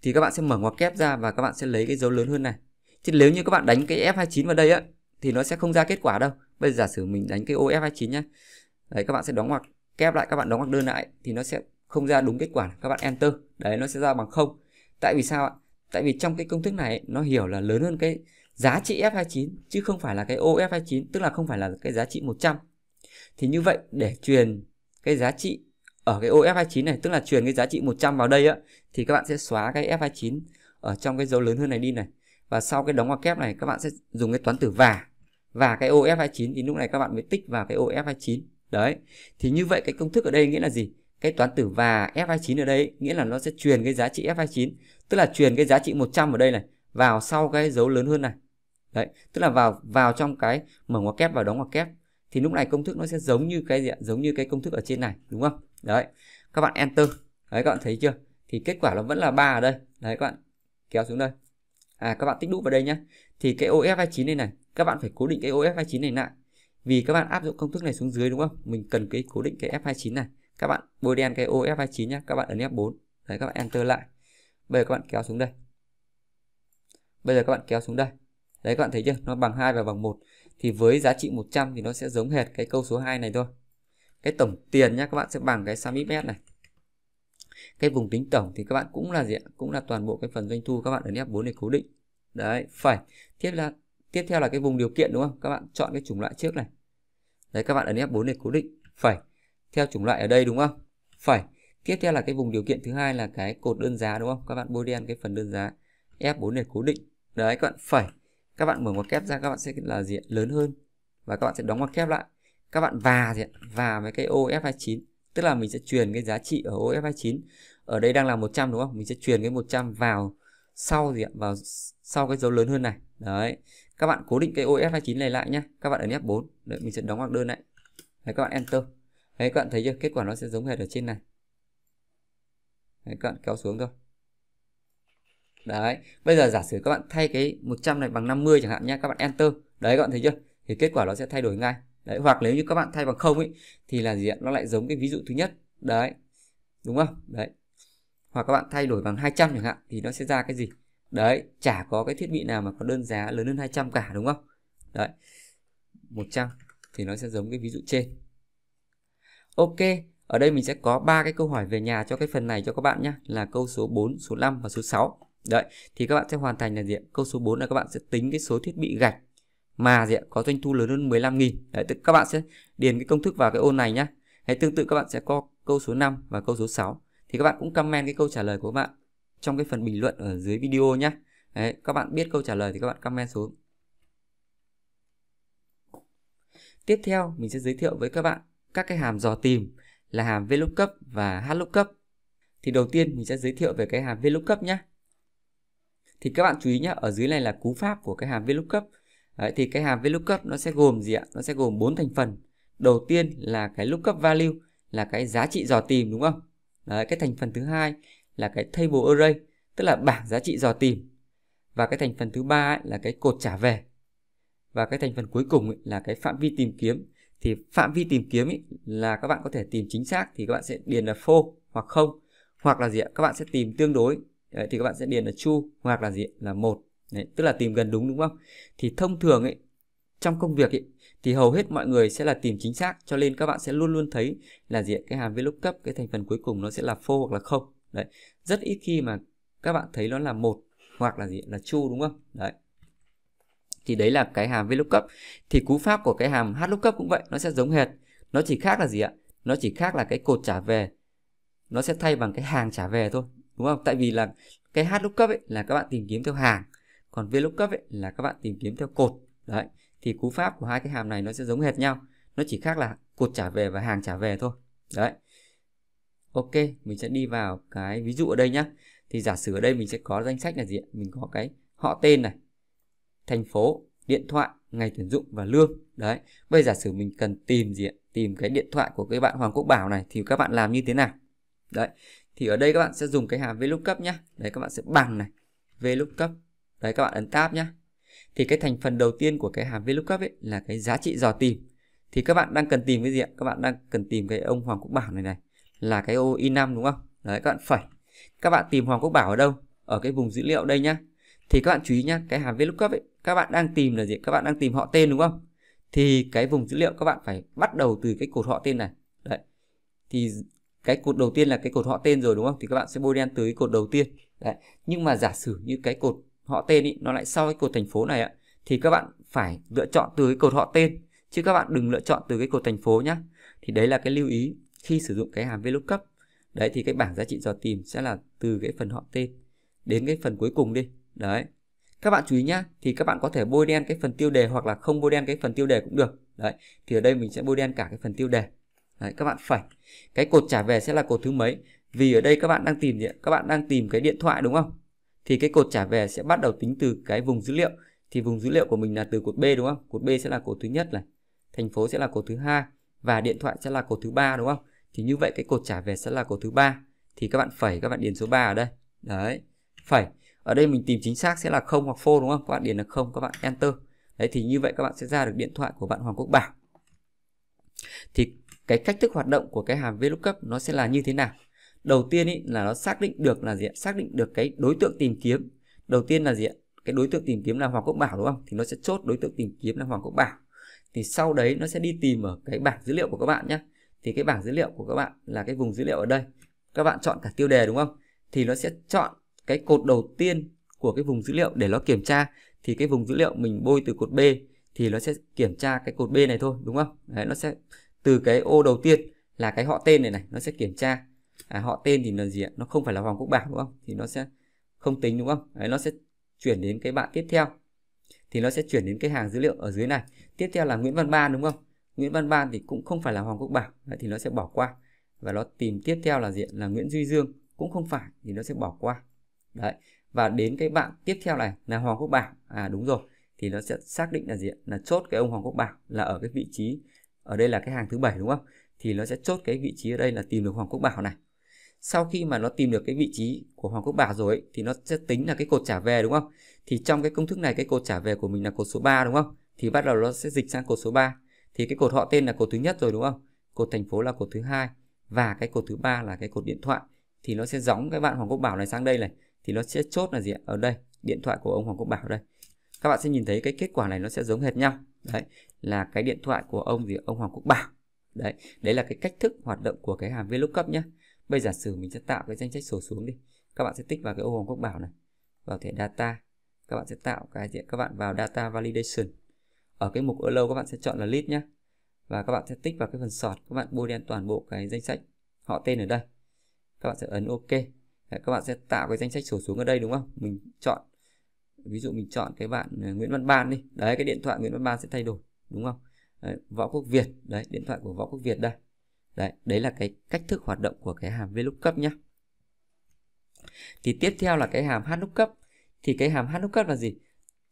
Thì các bạn sẽ mở ngoặc kép ra và các bạn sẽ lấy cái dấu lớn hơn này. Chứ nếu như các bạn đánh cái F29 vào đây á thì nó sẽ không ra kết quả đâu. Bây giờ giả sử mình đánh cái OF29 nhá. Đấy các bạn sẽ đóng ngoặc kép lại các bạn đóng ngoặc đơn lại thì nó sẽ không ra đúng kết quả. Các bạn enter. Đấy nó sẽ ra bằng không. Tại vì sao ạ? tại vì trong cái công thức này nó hiểu là lớn hơn cái giá trị F29 chứ không phải là cái of 29 tức là không phải là cái giá trị 100 thì như vậy để truyền cái giá trị ở cái of 29 này tức là truyền cái giá trị 100 vào đây á thì các bạn sẽ xóa cái F29 ở trong cái dấu lớn hơn này đi này và sau cái đóng ngoặc kép này các bạn sẽ dùng cái toán tử và và cái of 29 thì lúc này các bạn mới tích vào cái of 29 đấy thì như vậy cái công thức ở đây nghĩa là gì cái toán tử và F29 ở đây nghĩa là nó sẽ truyền cái giá trị F29 tức là truyền cái giá trị 100 ở đây này vào sau cái dấu lớn hơn này đấy tức là vào vào trong cái mở ngoặc kép và đóng ngoặc kép thì lúc này công thức nó sẽ giống như cái gì giống như cái công thức ở trên này đúng không đấy các bạn enter đấy các bạn thấy chưa thì kết quả nó vẫn là ba ở đây đấy các bạn kéo xuống đây à các bạn tích đúp vào đây nhé thì cái ô f29 này này các bạn phải cố định cái ô f29 này lại vì các bạn áp dụng công thức này xuống dưới đúng không mình cần cái cố định cái f29 này các bạn bôi đen cái ô F29 nhé các bạn ấn F4 đấy các bạn enter lại bây giờ các bạn kéo xuống đây bây giờ các bạn kéo xuống đây đấy các bạn thấy chưa nó bằng 2 và bằng 1 thì với giá trị 100 thì nó sẽ giống hệt cái câu số 2 này thôi cái tổng tiền nhá các bạn sẽ bằng cái samipet này cái vùng tính tổng thì các bạn cũng là gì ạ cũng là toàn bộ cái phần doanh thu các bạn ấn F4 để cố định đấy phải tiếp là tiếp theo là cái vùng điều kiện đúng không các bạn chọn cái chủng loại trước này đấy các bạn ấn F4 để cố định phải theo chủng loại ở đây đúng không phải tiếp theo là cái vùng điều kiện thứ hai là cái cột đơn giá đúng không các bạn bôi đen cái phần đơn giá F4 để cố định đấy các bạn phẩy các bạn mở ngoặc kép ra các bạn sẽ là diện lớn hơn và các bạn sẽ đóng ngoặc kép lại các bạn và gì và với cái ô F29 tức là mình sẽ truyền cái giá trị ở ô F29 ở đây đang là 100 đúng không mình sẽ truyền cái 100 vào sau gì ạ vào sau cái dấu lớn hơn này đấy các bạn cố định cái ô F29 này lại nhá các bạn ấn F4 đấy, mình sẽ đóng ngoặc đơn lại đấy, các bạn enter Đấy các bạn thấy chưa? Kết quả nó sẽ giống hệt ở trên này. Đấy các bạn kéo xuống thôi. Đấy, bây giờ giả sử các bạn thay cái 100 này bằng 50 chẳng hạn nhé các bạn enter. Đấy các bạn thấy chưa? Thì kết quả nó sẽ thay đổi ngay. Đấy, hoặc nếu như các bạn thay bằng không ấy thì là gì ạ? Nó lại giống cái ví dụ thứ nhất. Đấy. Đúng không? Đấy. Hoặc các bạn thay đổi bằng 200 chẳng hạn thì nó sẽ ra cái gì? Đấy, chả có cái thiết bị nào mà có đơn giá lớn hơn 200 cả đúng không? Đấy. 100 thì nó sẽ giống cái ví dụ trên. Ok, ở đây mình sẽ có ba cái câu hỏi về nhà cho cái phần này cho các bạn nhé là câu số 4, số 5 và số 6. Đấy, thì các bạn sẽ hoàn thành là gì? Câu số 4 là các bạn sẽ tính cái số thiết bị gạch mà gì ạ? có doanh thu lớn hơn 15 000 Đấy, tức các bạn sẽ điền cái công thức vào cái ô này nhé. Hay tương tự các bạn sẽ có câu số 5 và câu số 6. Thì các bạn cũng comment cái câu trả lời của các bạn trong cái phần bình luận ở dưới video nhé. Đấy, các bạn biết câu trả lời thì các bạn comment xuống. Tiếp theo mình sẽ giới thiệu với các bạn các cái hàm dò tìm là hàm VLOOKUP và HLOOKUP. Thì đầu tiên mình sẽ giới thiệu về cái hàm VLOOKUP nhé. Thì các bạn chú ý nhé, ở dưới này là cú pháp của cái hàm VLOOKUP. Đấy, thì cái hàm VLOOKUP nó sẽ gồm gì ạ? Nó sẽ gồm bốn thành phần. Đầu tiên là cái lookup value là cái giá trị dò tìm đúng không? Đấy, cái thành phần thứ hai là cái table array tức là bảng giá trị dò tìm và cái thành phần thứ ba là cái cột trả về và cái thành phần cuối cùng ấy, là cái phạm vi tìm kiếm thì phạm vi tìm kiếm ý, là các bạn có thể tìm chính xác thì các bạn sẽ điền là phô hoặc không hoặc là gì ạ các bạn sẽ tìm tương đối Đấy, thì các bạn sẽ điền là chu hoặc là gì là một Đấy, tức là tìm gần đúng đúng không thì thông thường ấy trong công việc ấy, thì hầu hết mọi người sẽ là tìm chính xác cho nên các bạn sẽ luôn luôn thấy là gì cái hàm lookup cấp cái thành phần cuối cùng nó sẽ là phô hoặc là không đấy rất ít khi mà các bạn thấy nó là một hoặc là gì là chu đúng không đấy thì đấy là cái hàm VLOOKUP. Thì cú pháp của cái hàm HLOOKUP cũng vậy, nó sẽ giống hệt. Nó chỉ khác là gì ạ? Nó chỉ khác là cái cột trả về. Nó sẽ thay bằng cái hàng trả về thôi, đúng không? Tại vì là cái HLOOKUP ấy là các bạn tìm kiếm theo hàng, còn VLOOKUP ấy là các bạn tìm kiếm theo cột. Đấy. Thì cú pháp của hai cái hàm này nó sẽ giống hệt nhau. Nó chỉ khác là cột trả về và hàng trả về thôi. Đấy. Ok, mình sẽ đi vào cái ví dụ ở đây nhé. Thì giả sử ở đây mình sẽ có danh sách là gì ạ? Mình có cái họ tên này, thành phố, điện thoại, ngày tuyển dụng và lương. Đấy, bây giả sử mình cần tìm gì ạ? Tìm cái điện thoại của cái bạn Hoàng Quốc Bảo này thì các bạn làm như thế nào? Đấy, thì ở đây các bạn sẽ dùng cái hàm VLOOKUP nhé. Đấy, các bạn sẽ bằng này, VLOOKUP. Đấy, các bạn ấn tab nhá. Thì cái thành phần đầu tiên của cái hàm VLOOKUP ấy là cái giá trị dò tìm. Thì các bạn đang cần tìm cái gì ạ? Các bạn đang cần tìm cái ông Hoàng Quốc Bảo này này là cái ô i5 đúng không? Đấy, các bạn phải. Các bạn tìm Hoàng Quốc Bảo ở đâu? Ở cái vùng dữ liệu đây nhá thì các bạn chú ý nhá cái hàm VLOOKUP ấy các bạn đang tìm là gì các bạn đang tìm họ tên đúng không thì cái vùng dữ liệu các bạn phải bắt đầu từ cái cột họ tên này đấy thì cái cột đầu tiên là cái cột họ tên rồi đúng không thì các bạn sẽ bôi đen tới cột đầu tiên đấy nhưng mà giả sử như cái cột họ tên ý, nó lại sau cái cột thành phố này ạ thì các bạn phải lựa chọn từ cái cột họ tên chứ các bạn đừng lựa chọn từ cái cột thành phố nhá thì đấy là cái lưu ý khi sử dụng cái hàm VLOOKUP đấy thì cái bảng giá trị dò tìm sẽ là từ cái phần họ tên đến cái phần cuối cùng đi đấy các bạn chú ý nhá thì các bạn có thể bôi đen cái phần tiêu đề hoặc là không bôi đen cái phần tiêu đề cũng được đấy thì ở đây mình sẽ bôi đen cả cái phần tiêu đề đấy các bạn phải cái cột trả về sẽ là cột thứ mấy vì ở đây các bạn đang tìm gì? các bạn đang tìm cái điện thoại đúng không thì cái cột trả về sẽ bắt đầu tính từ cái vùng dữ liệu thì vùng dữ liệu của mình là từ cột B đúng không cột B sẽ là cột thứ nhất này thành phố sẽ là cột thứ hai và điện thoại sẽ là cột thứ ba đúng không thì như vậy cái cột trả về sẽ là cột thứ ba thì các bạn phải các bạn điền số 3 ở đây đấy phải ở đây mình tìm chính xác sẽ là không hoặc phô đúng không các bạn điền là không các bạn enter đấy thì như vậy các bạn sẽ ra được điện thoại của bạn Hoàng Quốc Bảo thì cái cách thức hoạt động của cái hàm VLOOKUP nó sẽ là như thế nào đầu tiên ý, là nó xác định được là gì ạ? xác định được cái đối tượng tìm kiếm đầu tiên là gì ạ? cái đối tượng tìm kiếm là Hoàng Quốc Bảo đúng không thì nó sẽ chốt đối tượng tìm kiếm là Hoàng Quốc Bảo thì sau đấy nó sẽ đi tìm ở cái bảng dữ liệu của các bạn nhé thì cái bảng dữ liệu của các bạn là cái vùng dữ liệu ở đây các bạn chọn cả tiêu đề đúng không thì nó sẽ chọn cái cột đầu tiên của cái vùng dữ liệu để nó kiểm tra thì cái vùng dữ liệu mình bôi từ cột B thì nó sẽ kiểm tra cái cột B này thôi đúng không? Đấy, nó sẽ từ cái ô đầu tiên là cái họ tên này này nó sẽ kiểm tra à, họ tên thì là gì ạ? Nó không phải là Hoàng Quốc Bảo đúng không? Thì nó sẽ không tính đúng không? Đấy, nó sẽ chuyển đến cái bạn tiếp theo thì nó sẽ chuyển đến cái hàng dữ liệu ở dưới này tiếp theo là Nguyễn Văn Ban đúng không Nguyễn Văn Ban thì cũng không phải là Hoàng Quốc Bảo Đấy, thì nó sẽ bỏ qua và nó tìm tiếp theo là diện là Nguyễn Duy Dương cũng không phải thì nó sẽ bỏ qua đấy và đến cái bạn tiếp theo này là hoàng quốc bảo à đúng rồi thì nó sẽ xác định là gì là chốt cái ông hoàng quốc bảo là ở cái vị trí ở đây là cái hàng thứ bảy đúng không thì nó sẽ chốt cái vị trí ở đây là tìm được hoàng quốc bảo này sau khi mà nó tìm được cái vị trí của hoàng quốc bảo rồi ấy, thì nó sẽ tính là cái cột trả về đúng không thì trong cái công thức này cái cột trả về của mình là cột số 3 đúng không thì bắt đầu nó sẽ dịch sang cột số 3 thì cái cột họ tên là cột thứ nhất rồi đúng không cột thành phố là cột thứ hai và cái cột thứ ba là cái cột điện thoại thì nó sẽ gióng cái bạn hoàng quốc bảo này sang đây này thì nó sẽ chốt là gì ở đây điện thoại của ông Hoàng Quốc Bảo đây các bạn sẽ nhìn thấy cái kết quả này nó sẽ giống hệt nhau đấy là cái điện thoại của ông gì ông Hoàng Quốc Bảo đấy đấy là cái cách thức hoạt động của cái hàm vlookup nhé bây giả sử mình sẽ tạo cái danh sách sổ xuống đi các bạn sẽ tích vào cái ô Hoàng Quốc Bảo này vào thẻ data các bạn sẽ tạo cái gì các bạn vào data validation ở cái mục allow các bạn sẽ chọn là list nhé và các bạn sẽ tích vào cái phần sort các bạn bôi đen toàn bộ cái danh sách họ tên ở đây các bạn sẽ ấn ok Đấy, các bạn sẽ tạo cái danh sách sổ xuống ở đây đúng không mình chọn ví dụ mình chọn cái bạn à, Nguyễn Văn Ban đi đấy cái điện thoại Nguyễn Văn Ban sẽ thay đổi đúng không đấy, Võ Quốc Việt đấy điện thoại của Võ Quốc Việt đây đấy đấy là cái cách thức hoạt động của cái hàm VLOOKUP nhé thì tiếp theo là cái hàm HLOOKUP thì cái hàm HLOOKUP là gì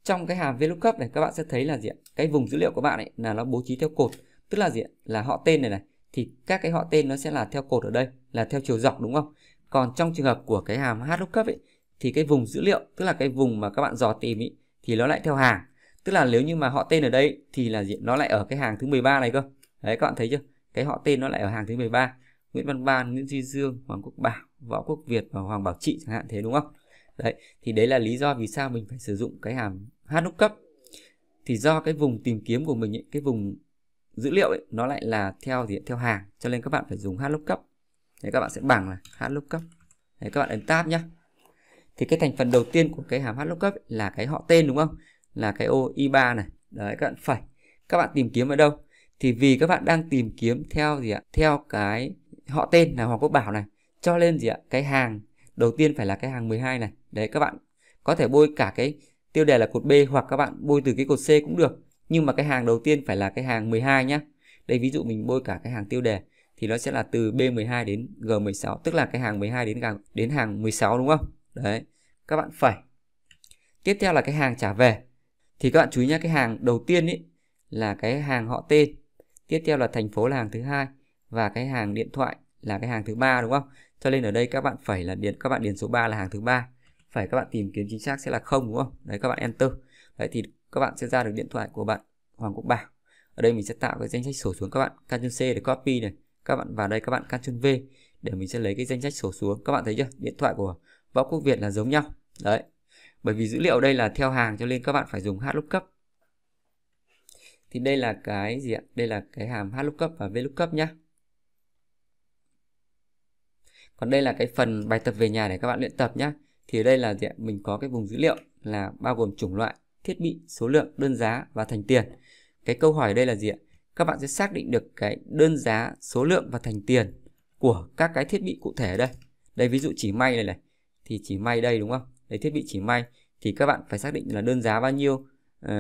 trong cái hàm VLOOKUP này các bạn sẽ thấy là gì ạ cái vùng dữ liệu của bạn ấy là nó bố trí theo cột tức là gì ạ là họ tên này này thì các cái họ tên nó sẽ là theo cột ở đây là theo chiều dọc đúng không còn trong trường hợp của cái hàm HLOOKUP lookup ấy, thì cái vùng dữ liệu tức là cái vùng mà các bạn dò tìm ý, thì nó lại theo hàng tức là nếu như mà họ tên ở đây thì là gì? nó lại ở cái hàng thứ 13 này cơ đấy các bạn thấy chưa cái họ tên nó lại ở hàng thứ 13 Nguyễn Văn Ban Nguyễn Duy Dương Hoàng Quốc Bảo Võ Quốc Việt và Hoàng Bảo Trị chẳng hạn thế đúng không đấy thì đấy là lý do vì sao mình phải sử dụng cái hàm HLOOKUP thì do cái vùng tìm kiếm của mình ấy, cái vùng dữ liệu ấy, nó lại là theo gì theo hàng cho nên các bạn phải dùng HLOOKUP Đấy, các bạn sẽ bảng là HLOOKUP Đấy, các bạn ấn tab nhé thì cái thành phần đầu tiên của cái hàm HLOOKUP là cái họ tên đúng không là cái ô i3 này đấy các bạn phải các bạn tìm kiếm ở đâu thì vì các bạn đang tìm kiếm theo gì ạ theo cái họ tên là Hoàng Quốc Bảo này cho lên gì ạ cái hàng đầu tiên phải là cái hàng 12 này đấy các bạn có thể bôi cả cái tiêu đề là cột B hoặc các bạn bôi từ cái cột C cũng được nhưng mà cái hàng đầu tiên phải là cái hàng 12 nhá đây ví dụ mình bôi cả cái hàng tiêu đề thì nó sẽ là từ B12 đến G16 tức là cái hàng 12 đến hàng đến hàng 16 đúng không đấy các bạn phải tiếp theo là cái hàng trả về thì các bạn chú ý nhé cái hàng đầu tiên ý, là cái hàng họ tên tiếp theo là thành phố là hàng thứ hai và cái hàng điện thoại là cái hàng thứ ba đúng không cho nên ở đây các bạn phải là điện các bạn điền số 3 là hàng thứ ba phải các bạn tìm kiếm chính xác sẽ là không đúng không đấy các bạn enter đấy thì các bạn sẽ ra được điện thoại của bạn Hoàng Quốc Bảo ở đây mình sẽ tạo cái danh sách sổ xuống các bạn Ctrl C để copy này các bạn vào đây các bạn Ctrl V để mình sẽ lấy cái danh sách sổ xuống các bạn thấy chưa điện thoại của Võ Quốc Việt là giống nhau đấy bởi vì dữ liệu đây là theo hàng cho nên các bạn phải dùng HLOOKUP thì đây là cái gì ạ đây là cái hàm HLOOKUP và VLOOKUP nhá còn đây là cái phần bài tập về nhà để các bạn luyện tập nhá thì ở đây là gì ạ? mình có cái vùng dữ liệu là bao gồm chủng loại thiết bị số lượng đơn giá và thành tiền cái câu hỏi đây là gì ạ các bạn sẽ xác định được cái đơn giá số lượng và thành tiền của các cái thiết bị cụ thể ở đây đây ví dụ chỉ may này này thì chỉ may đây đúng không đấy thiết bị chỉ may thì các bạn phải xác định là đơn giá bao nhiêu uh,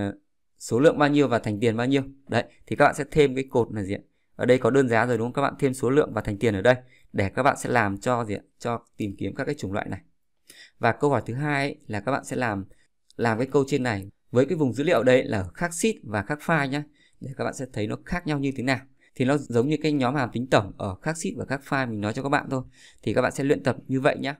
số lượng bao nhiêu và thành tiền bao nhiêu đấy thì các bạn sẽ thêm cái cột là gì ạ ở đây có đơn giá rồi đúng không các bạn thêm số lượng và thành tiền ở đây để các bạn sẽ làm cho gì ạ cho tìm kiếm các cái chủng loại này và câu hỏi thứ hai ấy, là các bạn sẽ làm làm cái câu trên này với cái vùng dữ liệu đây là khác sheet và khác file nhé để các bạn sẽ thấy nó khác nhau như thế nào thì nó giống như cái nhóm hàm tính tổng ở các sheet và các file mình nói cho các bạn thôi thì các bạn sẽ luyện tập như vậy nhé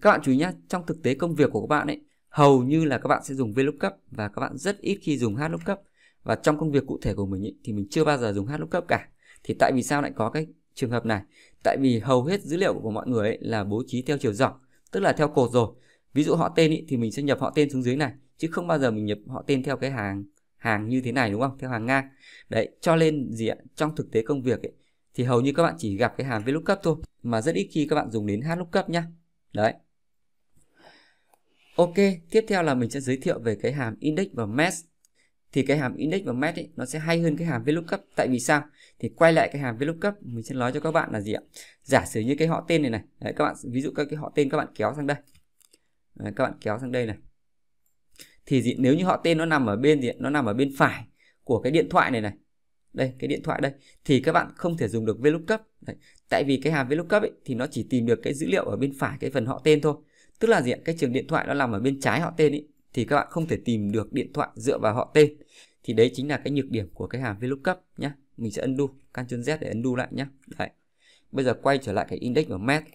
các bạn chú ý nhé trong thực tế công việc của các bạn ấy hầu như là các bạn sẽ dùng VLOOKUP và các bạn rất ít khi dùng HLOOKUP và trong công việc cụ thể của mình ấy, thì mình chưa bao giờ dùng HLOOKUP cả thì tại vì sao lại có cái trường hợp này tại vì hầu hết dữ liệu của mọi người ấy là bố trí theo chiều dọc tức là theo cột rồi ví dụ họ tên ý, thì mình sẽ nhập họ tên xuống dưới này chứ không bao giờ mình nhập họ tên theo cái hàng hàng như thế này đúng không theo hàng ngang đấy cho nên gì ạ trong thực tế công việc ấy, thì hầu như các bạn chỉ gặp cái hàm VLOOKUP thôi mà rất ít khi các bạn dùng đến HLOOKUP nhá đấy Ok, tiếp theo là mình sẽ giới thiệu về cái hàm index và mesh. Thì cái hàm index và mesh ấy, nó sẽ hay hơn cái hàm VLOOKUP. Tại vì sao? Thì quay lại cái hàm VLOOKUP, mình sẽ nói cho các bạn là gì ạ? Giả sử như cái họ tên này này. Đấy, các bạn ví dụ các cái họ tên các bạn kéo sang đây. Đấy, các bạn kéo sang đây này thì gì nếu như họ tên nó nằm ở bên gì nó nằm ở bên phải của cái điện thoại này này đây cái điện thoại đây thì các bạn không thể dùng được VLOOKUP Đấy. tại vì cái hàm VLOOKUP ấy, thì nó chỉ tìm được cái dữ liệu ở bên phải cái phần họ tên thôi tức là gì cái trường điện thoại nó nằm ở bên trái họ tên ấy, thì các bạn không thể tìm được điện thoại dựa vào họ tên thì đấy chính là cái nhược điểm của cái hàm VLOOKUP nhé mình sẽ undo Ctrl Z để undo lại nhé Đấy. bây giờ quay trở lại cái index của math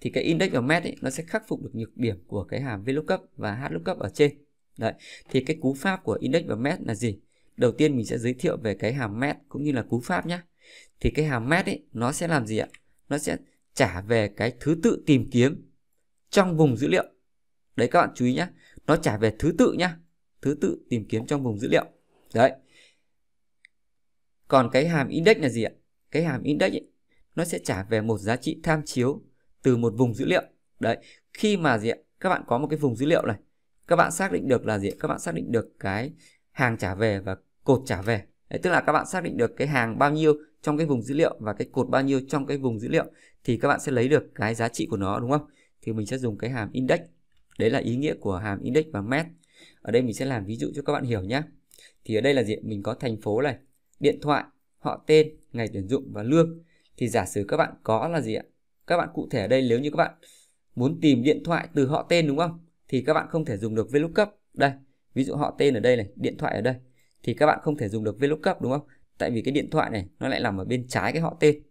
thì cái index of med ấy, nó sẽ khắc phục được nhược điểm của cái hàm VLOOKUP và HLOOKUP ở trên đấy thì cái cú pháp của index và med là gì đầu tiên mình sẽ giới thiệu về cái hàm med cũng như là cú pháp nhé thì cái hàm med ấy nó sẽ làm gì ạ nó sẽ trả về cái thứ tự tìm kiếm trong vùng dữ liệu đấy các bạn chú ý nhé nó trả về thứ tự nhá thứ tự tìm kiếm trong vùng dữ liệu đấy còn cái hàm index là gì ạ cái hàm index ấy, nó sẽ trả về một giá trị tham chiếu từ một vùng dữ liệu đấy khi mà gì ạ các bạn có một cái vùng dữ liệu này các bạn xác định được là gì các bạn xác định được cái hàng trả về và cột trả về đấy, tức là các bạn xác định được cái hàng bao nhiêu trong cái vùng dữ liệu và cái cột bao nhiêu trong cái vùng dữ liệu thì các bạn sẽ lấy được cái giá trị của nó đúng không thì mình sẽ dùng cái hàm index đấy là ý nghĩa của hàm index và met ở đây mình sẽ làm ví dụ cho các bạn hiểu nhé thì ở đây là diện mình có thành phố này điện thoại họ tên ngày tuyển dụng và lương thì giả sử các bạn có là gì ạ các bạn cụ thể ở đây nếu như các bạn muốn tìm điện thoại từ họ tên đúng không thì các bạn không thể dùng được VLOOKUP đây ví dụ họ tên ở đây này điện thoại ở đây thì các bạn không thể dùng được VLOOKUP đúng không tại vì cái điện thoại này nó lại nằm ở bên trái cái họ tên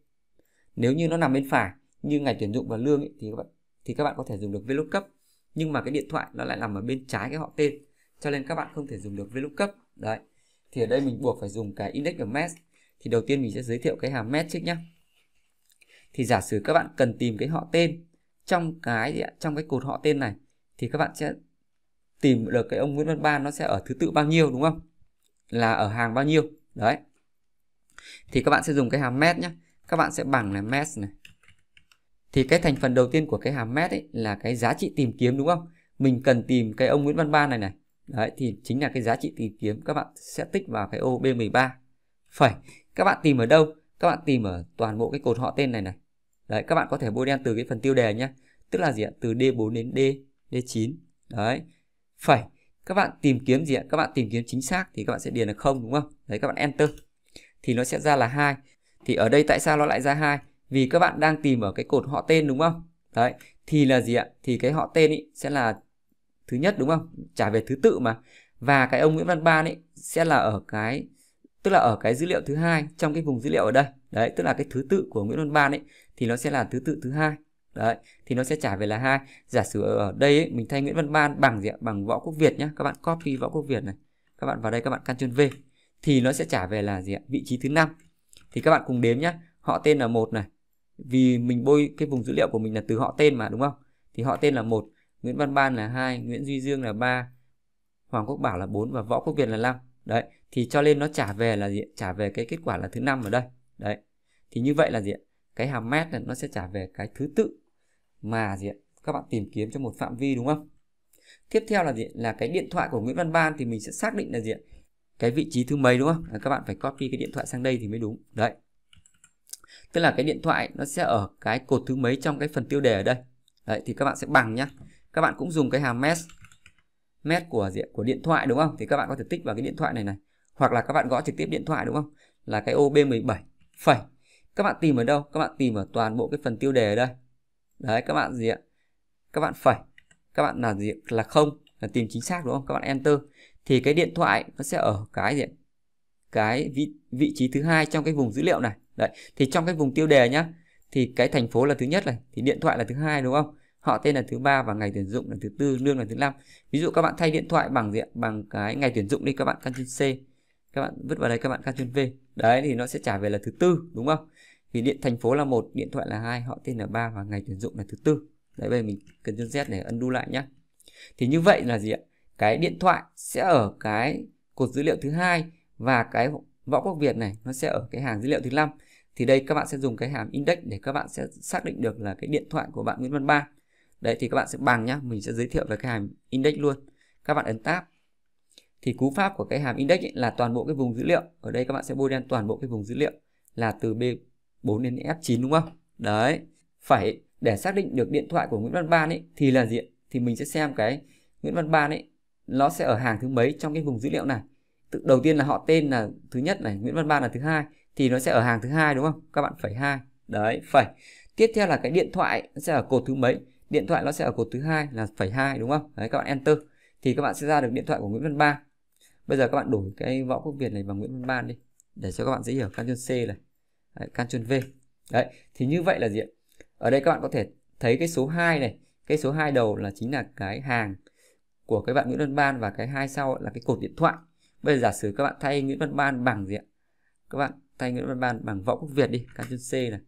nếu như nó nằm bên phải như ngày tuyển dụng và lương ấy, thì các bạn thì các bạn có thể dùng được VLOOKUP nhưng mà cái điện thoại nó lại nằm ở bên trái cái họ tên cho nên các bạn không thể dùng được VLOOKUP đấy thì ở đây mình buộc phải dùng cái index of mesh thì đầu tiên mình sẽ giới thiệu cái hàm mesh trước nhé thì giả sử các bạn cần tìm cái họ tên trong cái trong cái cột họ tên này thì các bạn sẽ tìm được cái ông Nguyễn Văn Ban nó sẽ ở thứ tự bao nhiêu đúng không? Là ở hàng bao nhiêu? Đấy. Thì các bạn sẽ dùng cái hàm mét nhé. Các bạn sẽ bằng là mét này. Thì cái thành phần đầu tiên của cái hàm mét ấy là cái giá trị tìm kiếm đúng không? Mình cần tìm cái ông Nguyễn Văn Ban này này. Đấy thì chính là cái giá trị tìm kiếm các bạn sẽ tích vào cái ô B13. phải Các bạn tìm ở đâu? Các bạn tìm ở toàn bộ cái cột họ tên này này. Đấy, các bạn có thể bôi đen từ cái phần tiêu đề nhé. Tức là gì ạ? Từ D4 đến D, D9. Đấy. phải Các bạn tìm kiếm gì ạ? Các bạn tìm kiếm chính xác thì các bạn sẽ điền là không đúng không? Đấy các bạn enter. Thì nó sẽ ra là hai. Thì ở đây tại sao nó lại ra hai? Vì các bạn đang tìm ở cái cột họ tên đúng không? Đấy. Thì là gì ạ? Thì cái họ tên ý sẽ là thứ nhất đúng không? Trả về thứ tự mà. Và cái ông Nguyễn Văn Ban ấy sẽ là ở cái tức là ở cái dữ liệu thứ hai trong cái vùng dữ liệu ở đây đấy tức là cái thứ tự của Nguyễn Văn Ban ấy thì nó sẽ là thứ tự thứ hai đấy thì nó sẽ trả về là hai giả sử ở đây ấy, mình thay Nguyễn Văn Ban bằng gì ạ bằng võ quốc Việt nhá các bạn copy võ quốc Việt này các bạn vào đây các bạn căn chân V thì nó sẽ trả về là gì ạ vị trí thứ năm thì các bạn cùng đếm nhá họ tên là một này vì mình bôi cái vùng dữ liệu của mình là từ họ tên mà đúng không thì họ tên là một Nguyễn Văn Ban là hai Nguyễn Duy Dương là ba Hoàng Quốc Bảo là bốn và Võ Quốc Việt là năm đấy thì cho nên nó trả về là gì trả về cái kết quả là thứ năm ở đây đấy thì như vậy là gì cái hàm mét này nó sẽ trả về cái thứ tự mà gì ạ các bạn tìm kiếm cho một phạm vi đúng không tiếp theo là gì là cái điện thoại của Nguyễn Văn Ban thì mình sẽ xác định là gì cái vị trí thứ mấy đúng không là các bạn phải copy cái điện thoại sang đây thì mới đúng đấy tức là cái điện thoại nó sẽ ở cái cột thứ mấy trong cái phần tiêu đề ở đây đấy thì các bạn sẽ bằng nhá các bạn cũng dùng cái hàm mes mét của diện của điện thoại đúng không thì các bạn có thể tích vào cái điện thoại này này hoặc là các bạn gõ trực tiếp điện thoại đúng không là cái ô b 17 phẩy các bạn tìm ở đâu các bạn tìm ở toàn bộ cái phần tiêu đề ở đây đấy các bạn gì ạ các bạn phải các bạn là gì ạ là không là tìm chính xác đúng không các bạn enter thì cái điện thoại nó sẽ ở cái gì ạ? cái vị, vị trí thứ hai trong cái vùng dữ liệu này đấy thì trong cái vùng tiêu đề nhá thì cái thành phố là thứ nhất này thì điện thoại là thứ hai đúng không họ tên là thứ ba và ngày tuyển dụng là thứ tư lương là thứ năm ví dụ các bạn thay điện thoại bằng diện bằng cái ngày tuyển dụng đi các bạn căn c các bạn vứt vào đây các bạn căn v đấy thì nó sẽ trả về là thứ tư đúng không vì điện thành phố là một điện thoại là hai họ tên là ba và ngày tuyển dụng là thứ tư đấy bây giờ mình cần Z để undo lại nhé thì như vậy là gì ạ cái điện thoại sẽ ở cái cột dữ liệu thứ hai và cái võ quốc việt này nó sẽ ở cái hàng dữ liệu thứ năm thì đây các bạn sẽ dùng cái hàm index để các bạn sẽ xác định được là cái điện thoại của bạn Nguyễn Văn Ba đấy thì các bạn sẽ bằng nhá mình sẽ giới thiệu về cái hàm index luôn các bạn ấn tab thì cú pháp của cái hàm index ấy là toàn bộ cái vùng dữ liệu ở đây các bạn sẽ bôi đen toàn bộ cái vùng dữ liệu là từ b 4 đến F9 đúng không? Đấy, phải để xác định được điện thoại của Nguyễn Văn Ban ấy thì là gì? Thì mình sẽ xem cái Nguyễn Văn Ban ấy nó sẽ ở hàng thứ mấy trong cái vùng dữ liệu này. Tự đầu tiên là họ tên là thứ nhất này, Nguyễn Văn Ban là thứ hai thì nó sẽ ở hàng thứ hai đúng không? Các bạn phẩy hai. Đấy, phẩy. Tiếp theo là cái điện thoại nó sẽ ở cột thứ mấy? Điện thoại nó sẽ ở cột thứ hai là phẩy hai đúng không? Đấy các bạn enter thì các bạn sẽ ra được điện thoại của Nguyễn Văn Ban. Bây giờ các bạn đổi cái võ quốc Việt này vào Nguyễn Văn Ban đi để cho các bạn dễ hiểu Ctrl C này. Đấy, Ctrl V. Đấy, thì như vậy là gì ạ? Ở đây các bạn có thể thấy cái số 2 này, cái số 2 đầu là chính là cái hàng của cái bạn Nguyễn Văn Ban và cái hai sau là cái cột điện thoại. Bây giờ giả sử các bạn thay Nguyễn Văn Ban bằng gì ạ? Các bạn thay Nguyễn Văn Ban bằng Võ Quốc Việt đi, can Ctrl C này.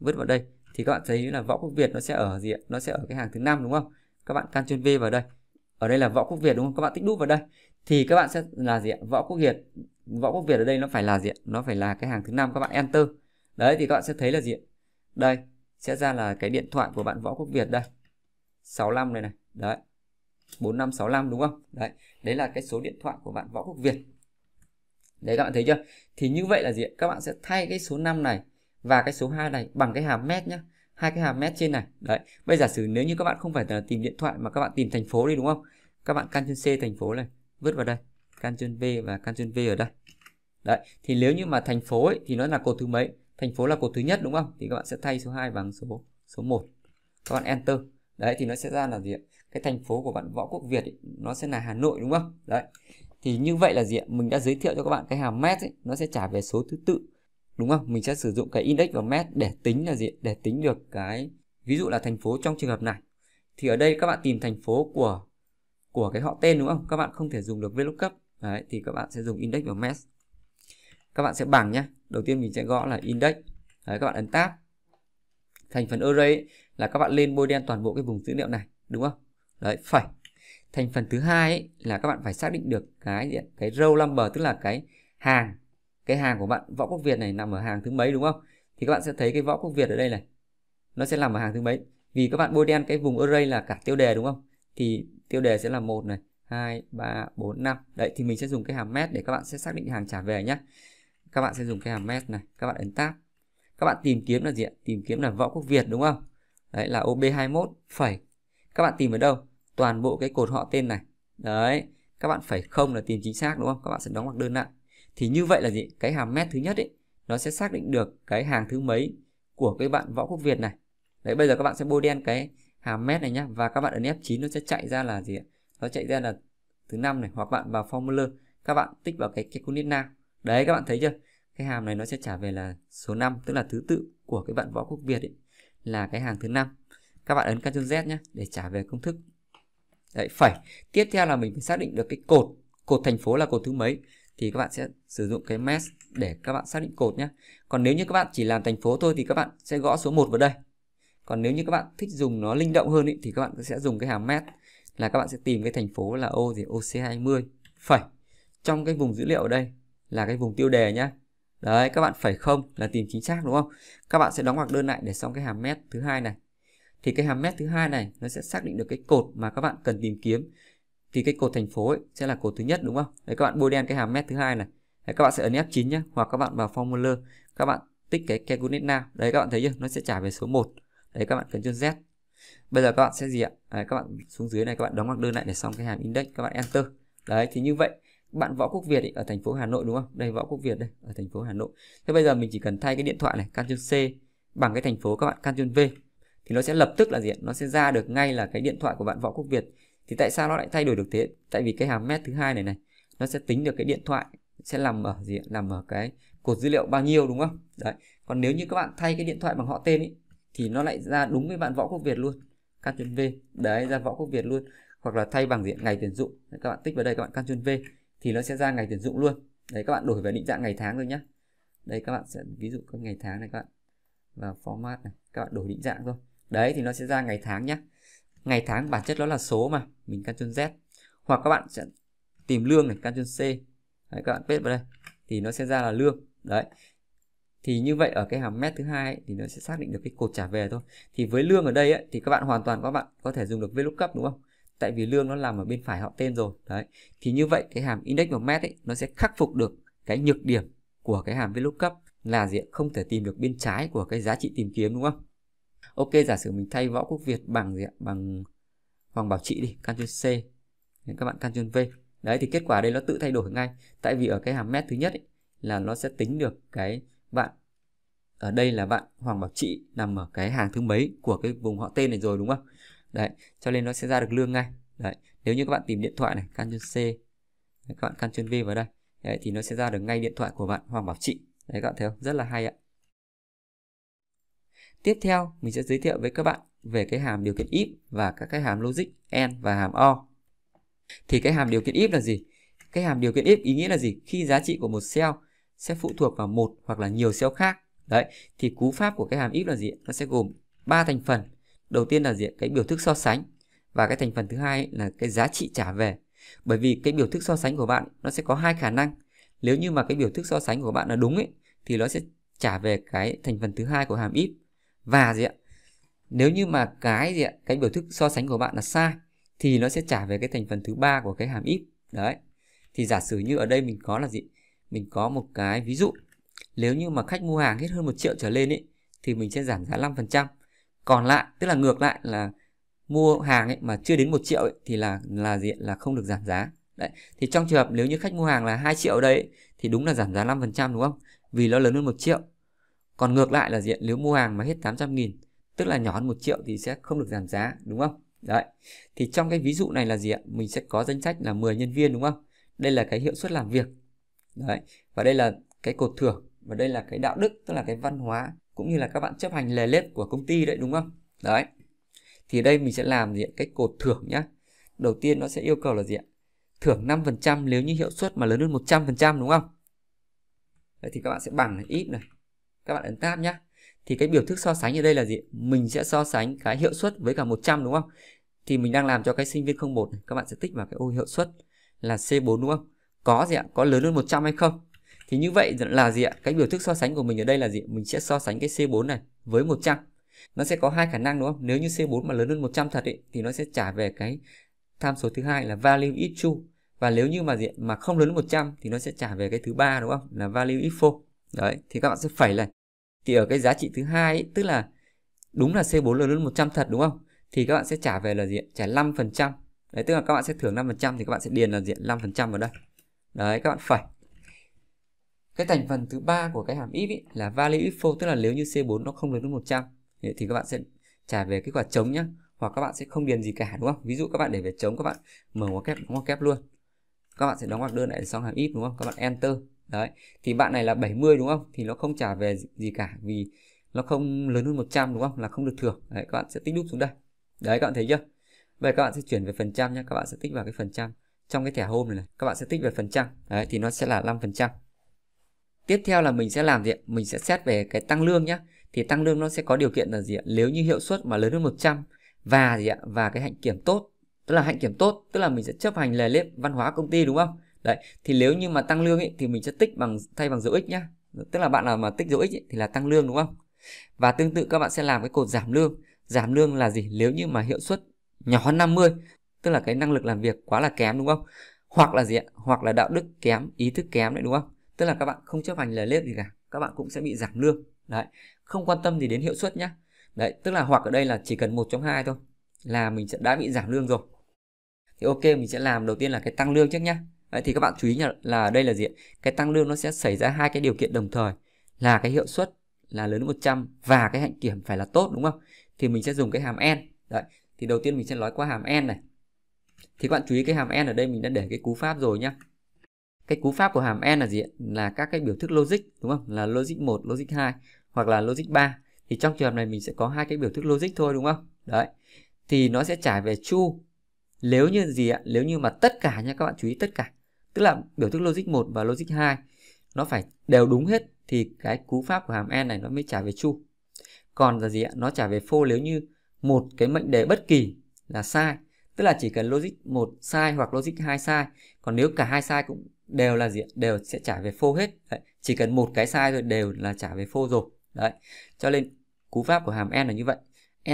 Vứt vào đây thì các bạn thấy là Võ Quốc Việt nó sẽ ở gì ạ? Nó sẽ ở cái hàng thứ năm đúng không? Các bạn can Ctrl V vào đây. Ở đây là Võ Quốc Việt đúng không? Các bạn tích đúp vào đây thì các bạn sẽ là gì ạ võ quốc việt võ quốc việt ở đây nó phải là gì ạ nó phải là cái hàng thứ năm các bạn enter đấy thì các bạn sẽ thấy là gì ạ đây sẽ ra là cái điện thoại của bạn võ quốc việt đây 65 này này đấy 4565 đúng không đấy đấy là cái số điện thoại của bạn võ quốc việt đấy các bạn thấy chưa thì như vậy là gì ạ? các bạn sẽ thay cái số 5 này và cái số 2 này bằng cái hàm mét nhá hai cái hàm mét trên này đấy bây giả sử nếu như các bạn không phải là tìm điện thoại mà các bạn tìm thành phố đi đúng không các bạn căn trên C thành phố này vứt vào đây Ctrl V và Ctrl V ở đây đấy thì nếu như mà thành phố ấy, thì nó là cột thứ mấy thành phố là cột thứ nhất đúng không thì các bạn sẽ thay số 2 bằng số số 1 các bạn enter đấy thì nó sẽ ra là gì ạ cái thành phố của bạn võ quốc việt ấy, nó sẽ là hà nội đúng không đấy thì như vậy là gì ạ mình đã giới thiệu cho các bạn cái hàm mét ấy, nó sẽ trả về số thứ tự đúng không mình sẽ sử dụng cái index và mét để tính là gì để tính được cái ví dụ là thành phố trong trường hợp này thì ở đây các bạn tìm thành phố của của cái họ tên đúng không các bạn không thể dùng được vlookup đấy thì các bạn sẽ dùng index và mesh các bạn sẽ bằng nhé đầu tiên mình sẽ gõ là index đấy, các bạn ấn tab thành phần array là các bạn lên bôi đen toàn bộ cái vùng dữ liệu này đúng không đấy phải thành phần thứ hai ấy, là các bạn phải xác định được cái gì? cái row number tức là cái hàng cái hàng của bạn võ quốc việt này nằm ở hàng thứ mấy đúng không thì các bạn sẽ thấy cái võ quốc việt ở đây này nó sẽ nằm ở hàng thứ mấy vì các bạn bôi đen cái vùng array là cả tiêu đề đúng không thì tiêu đề sẽ là một này 2 3 4 5 đấy thì mình sẽ dùng cái hàm mét để các bạn sẽ xác định hàng trả về nhé các bạn sẽ dùng cái hàm mét này các bạn ấn tab các bạn tìm kiếm là gì ạ tìm kiếm là võ quốc việt đúng không đấy là ob21 phẩy các bạn tìm ở đâu toàn bộ cái cột họ tên này đấy các bạn phải không là tìm chính xác đúng không các bạn sẽ đóng hoặc đơn lại thì như vậy là gì cái hàm mét thứ nhất ấy nó sẽ xác định được cái hàng thứ mấy của cái bạn võ quốc việt này đấy bây giờ các bạn sẽ bôi đen cái hàm mét này nhá và các bạn ấn F9 nó sẽ chạy ra là gì ạ nó chạy ra là thứ năm này hoặc bạn vào formula các bạn tích vào cái cái unit nào đấy các bạn thấy chưa cái hàm này nó sẽ trả về là số 5 tức là thứ tự của cái bạn võ quốc Việt ấy, là cái hàng thứ năm các bạn ấn Ctrl Z nhé để trả về công thức đấy phải tiếp theo là mình phải xác định được cái cột cột thành phố là cột thứ mấy thì các bạn sẽ sử dụng cái mesh để các bạn xác định cột nhé còn nếu như các bạn chỉ làm thành phố thôi thì các bạn sẽ gõ số 1 vào đây còn nếu như các bạn thích dùng nó linh động hơn ý, thì các bạn sẽ dùng cái hàm mét là các bạn sẽ tìm cái thành phố là ô gì OC20 phẩy trong cái vùng dữ liệu ở đây là cái vùng tiêu đề nhá đấy các bạn phải không là tìm chính xác đúng không các bạn sẽ đóng ngoặc đơn lại để xong cái hàm mét thứ hai này thì cái hàm mét thứ hai này nó sẽ xác định được cái cột mà các bạn cần tìm kiếm thì cái cột thành phố ấy sẽ là cột thứ nhất đúng không đấy các bạn bôi đen cái hàm mét thứ hai này đấy, các bạn sẽ ấn F9 nhé hoặc các bạn vào formula các bạn tích cái calculate now đấy các bạn thấy chưa nó sẽ trả về số 1 đấy các bạn cần chuột Z bây giờ các bạn sẽ gì ạ đấy, à, các bạn xuống dưới này các bạn đóng ngoặc đơn lại để xong cái hàm index các bạn enter đấy thì như vậy bạn võ quốc việt ấy, ở thành phố hà nội đúng không đây võ quốc việt đây ở thành phố hà nội thế bây giờ mình chỉ cần thay cái điện thoại này Ctrl c bằng cái thành phố các bạn Ctrl v thì nó sẽ lập tức là gì nó sẽ ra được ngay là cái điện thoại của bạn võ quốc việt thì tại sao nó lại thay đổi được thế tại vì cái hàm mét thứ hai này này nó sẽ tính được cái điện thoại sẽ làm ở gì làm ở cái cột dữ liệu bao nhiêu đúng không đấy còn nếu như các bạn thay cái điện thoại bằng họ tên ý thì nó lại ra đúng với bạn võ quốc việt luôn căn chuyên v đấy ra võ quốc việt luôn hoặc là thay bằng diện ngày tuyển dụng đấy, các bạn tích vào đây các bạn căn chuyên v thì nó sẽ ra ngày tuyển dụng luôn đấy các bạn đổi về định dạng ngày tháng rồi nhé đây các bạn sẽ ví dụ các ngày tháng này các bạn vào format này các bạn đổi định dạng thôi đấy thì nó sẽ ra ngày tháng nhé ngày tháng bản chất nó là số mà mình căn chuyên z hoặc các bạn sẽ tìm lương này căn chuyên c đấy, các bạn paste vào đây thì nó sẽ ra là lương đấy thì như vậy ở cái hàm mét thứ hai thì nó sẽ xác định được cái cột trả về thôi thì với lương ở đây ấy, thì các bạn hoàn toàn các bạn có thể dùng được VLOOKUP đúng không tại vì lương nó nằm ở bên phải họ tên rồi đấy thì như vậy cái hàm index và mét ấy, nó sẽ khắc phục được cái nhược điểm của cái hàm VLOOKUP là gì không thể tìm được bên trái của cái giá trị tìm kiếm đúng không ok giả sử mình thay võ quốc việt bằng gì ạ bằng hoàng bảo trị đi Ctrl C Nên các bạn Ctrl V đấy thì kết quả đây nó tự thay đổi ngay tại vì ở cái hàm mét thứ nhất ấy, là nó sẽ tính được cái bạn ở đây là bạn Hoàng Bảo Trị nằm ở cái hàng thứ mấy của cái vùng họ tên này rồi đúng không? Đấy, cho nên nó sẽ ra được lương ngay. Đấy, nếu như các bạn tìm điện thoại này, Ctrl C, đấy, các bạn Ctrl V vào đây, đấy, thì nó sẽ ra được ngay điện thoại của bạn Hoàng Bảo Trị. Đấy các bạn thấy không? Rất là hay ạ. Tiếp theo, mình sẽ giới thiệu với các bạn về cái hàm điều kiện if và các cái hàm logic and và hàm or. Thì cái hàm điều kiện if là gì? Cái hàm điều kiện if ý nghĩa là gì? Khi giá trị của một cell sẽ phụ thuộc vào một hoặc là nhiều cell khác. Đấy, thì cú pháp của cái hàm if là gì? Nó sẽ gồm ba thành phần. Đầu tiên là gì? Cái biểu thức so sánh và cái thành phần thứ hai là cái giá trị trả về. Bởi vì cái biểu thức so sánh của bạn nó sẽ có hai khả năng. Nếu như mà cái biểu thức so sánh của bạn là đúng ấy thì nó sẽ trả về cái thành phần thứ hai của hàm if và gì ạ? Nếu như mà cái gì ạ? Cái biểu thức so sánh của bạn là sai thì nó sẽ trả về cái thành phần thứ ba của cái hàm if. Đấy. Thì giả sử như ở đây mình có là gì? mình có một cái ví dụ nếu như mà khách mua hàng hết hơn một triệu trở lên ấy thì mình sẽ giảm giá 5% còn lại tức là ngược lại là mua hàng ấy mà chưa đến một triệu ấy, thì là là gì là không được giảm giá đấy thì trong trường hợp nếu như khách mua hàng là 2 triệu ở đây thì đúng là giảm giá 5% đúng không vì nó lớn hơn một triệu còn ngược lại là diện nếu mua hàng mà hết 800 nghìn tức là nhỏ hơn một triệu thì sẽ không được giảm giá đúng không đấy thì trong cái ví dụ này là gì ạ mình sẽ có danh sách là 10 nhân viên đúng không đây là cái hiệu suất làm việc đấy và đây là cái cột thưởng và đây là cái đạo đức tức là cái văn hóa cũng như là các bạn chấp hành lề lết của công ty đấy đúng không đấy thì đây mình sẽ làm gì cái cột thưởng nhá đầu tiên nó sẽ yêu cầu là gì ạ thưởng 5% nếu như hiệu suất mà lớn hơn 100% đúng không đấy, thì các bạn sẽ bằng này ít này các bạn ấn tab nhá thì cái biểu thức so sánh ở đây là gì mình sẽ so sánh cái hiệu suất với cả 100 đúng không thì mình đang làm cho cái sinh viên 01 này. các bạn sẽ tích vào cái ô hiệu suất là C4 đúng không có gì ạ có lớn hơn 100 hay không thì như vậy là gì ạ cái biểu thức so sánh của mình ở đây là gì mình sẽ so sánh cái C4 này với 100 nó sẽ có hai khả năng đúng không nếu như C4 mà lớn hơn 100 thật ý, thì nó sẽ trả về cái tham số thứ hai là value is true và nếu như mà diện mà không lớn hơn 100 thì nó sẽ trả về cái thứ ba đúng không là value is false đấy thì các bạn sẽ phẩy này thì ở cái giá trị thứ hai tức là đúng là C4 lớn hơn 100 thật đúng không thì các bạn sẽ trả về là diện trả 5 phần trăm đấy tức là các bạn sẽ thưởng 5 phần trăm thì các bạn sẽ điền là diện 5 phần trăm vào đây đấy các bạn phải cái thành phần thứ ba của cái hàm if ý, là value if false tức là nếu như C4 nó không lớn hơn 100 thì các bạn sẽ trả về kết quả trống nhá hoặc các bạn sẽ không điền gì cả đúng không ví dụ các bạn để về trống các bạn mở ngoặc kép đóng ngoặc kép luôn các bạn sẽ đóng ngoặc đơn lại xong hàm if đúng không các bạn enter đấy thì bạn này là 70 đúng không thì nó không trả về gì cả vì nó không lớn hơn 100 đúng không là không được thưởng đấy các bạn sẽ tích đúp xuống đây đấy các bạn thấy chưa vậy các bạn sẽ chuyển về phần trăm nhé các bạn sẽ tích vào cái phần trăm trong cái thẻ hôm này, này các bạn sẽ tích về phần trăm đấy thì nó sẽ là 5 phần trăm tiếp theo là mình sẽ làm gì mình sẽ xét về cái tăng lương nhé thì tăng lương nó sẽ có điều kiện là gì ạ nếu như hiệu suất mà lớn hơn 100 và gì ạ và cái hạnh kiểm tốt tức là hạnh kiểm tốt tức là mình sẽ chấp hành lề lếp văn hóa công ty đúng không đấy thì nếu như mà tăng lương ấy, thì mình sẽ tích bằng thay bằng dấu x nhá tức là bạn nào mà tích dấu x ấy, thì là tăng lương đúng không và tương tự các bạn sẽ làm cái cột giảm lương giảm lương là gì nếu như mà hiệu suất nhỏ hơn 50 tức là cái năng lực làm việc quá là kém đúng không hoặc là gì ạ hoặc là đạo đức kém ý thức kém đấy đúng không tức là các bạn không chấp hành lời lếp gì cả các bạn cũng sẽ bị giảm lương đấy không quan tâm gì đến hiệu suất nhá đấy tức là hoặc ở đây là chỉ cần một trong hai thôi là mình sẽ đã bị giảm lương rồi thì ok mình sẽ làm đầu tiên là cái tăng lương trước nhá đấy, thì các bạn chú ý nhá là đây là gì ạ? cái tăng lương nó sẽ xảy ra hai cái điều kiện đồng thời là cái hiệu suất là lớn 100 và cái hạnh kiểm phải là tốt đúng không thì mình sẽ dùng cái hàm n đấy thì đầu tiên mình sẽ nói qua hàm n này thì các bạn chú ý cái hàm n ở đây mình đã để cái cú pháp rồi nhá cái cú pháp của hàm n là gì là các cái biểu thức logic đúng không là logic 1 logic 2 hoặc là logic 3 thì trong trường hợp này mình sẽ có hai cái biểu thức logic thôi đúng không đấy thì nó sẽ trả về chu nếu như gì ạ nếu như mà tất cả nha các bạn chú ý tất cả tức là biểu thức logic 1 và logic 2 nó phải đều đúng hết thì cái cú pháp của hàm n này nó mới trả về chu còn là gì ạ nó trả về phô nếu như một cái mệnh đề bất kỳ là sai tức là chỉ cần logic một sai hoặc logic hai sai còn nếu cả hai sai cũng đều là gì đều sẽ trả về phô hết đấy. chỉ cần một cái sai rồi đều là trả về phô rồi đấy cho nên cú pháp của hàm n là như vậy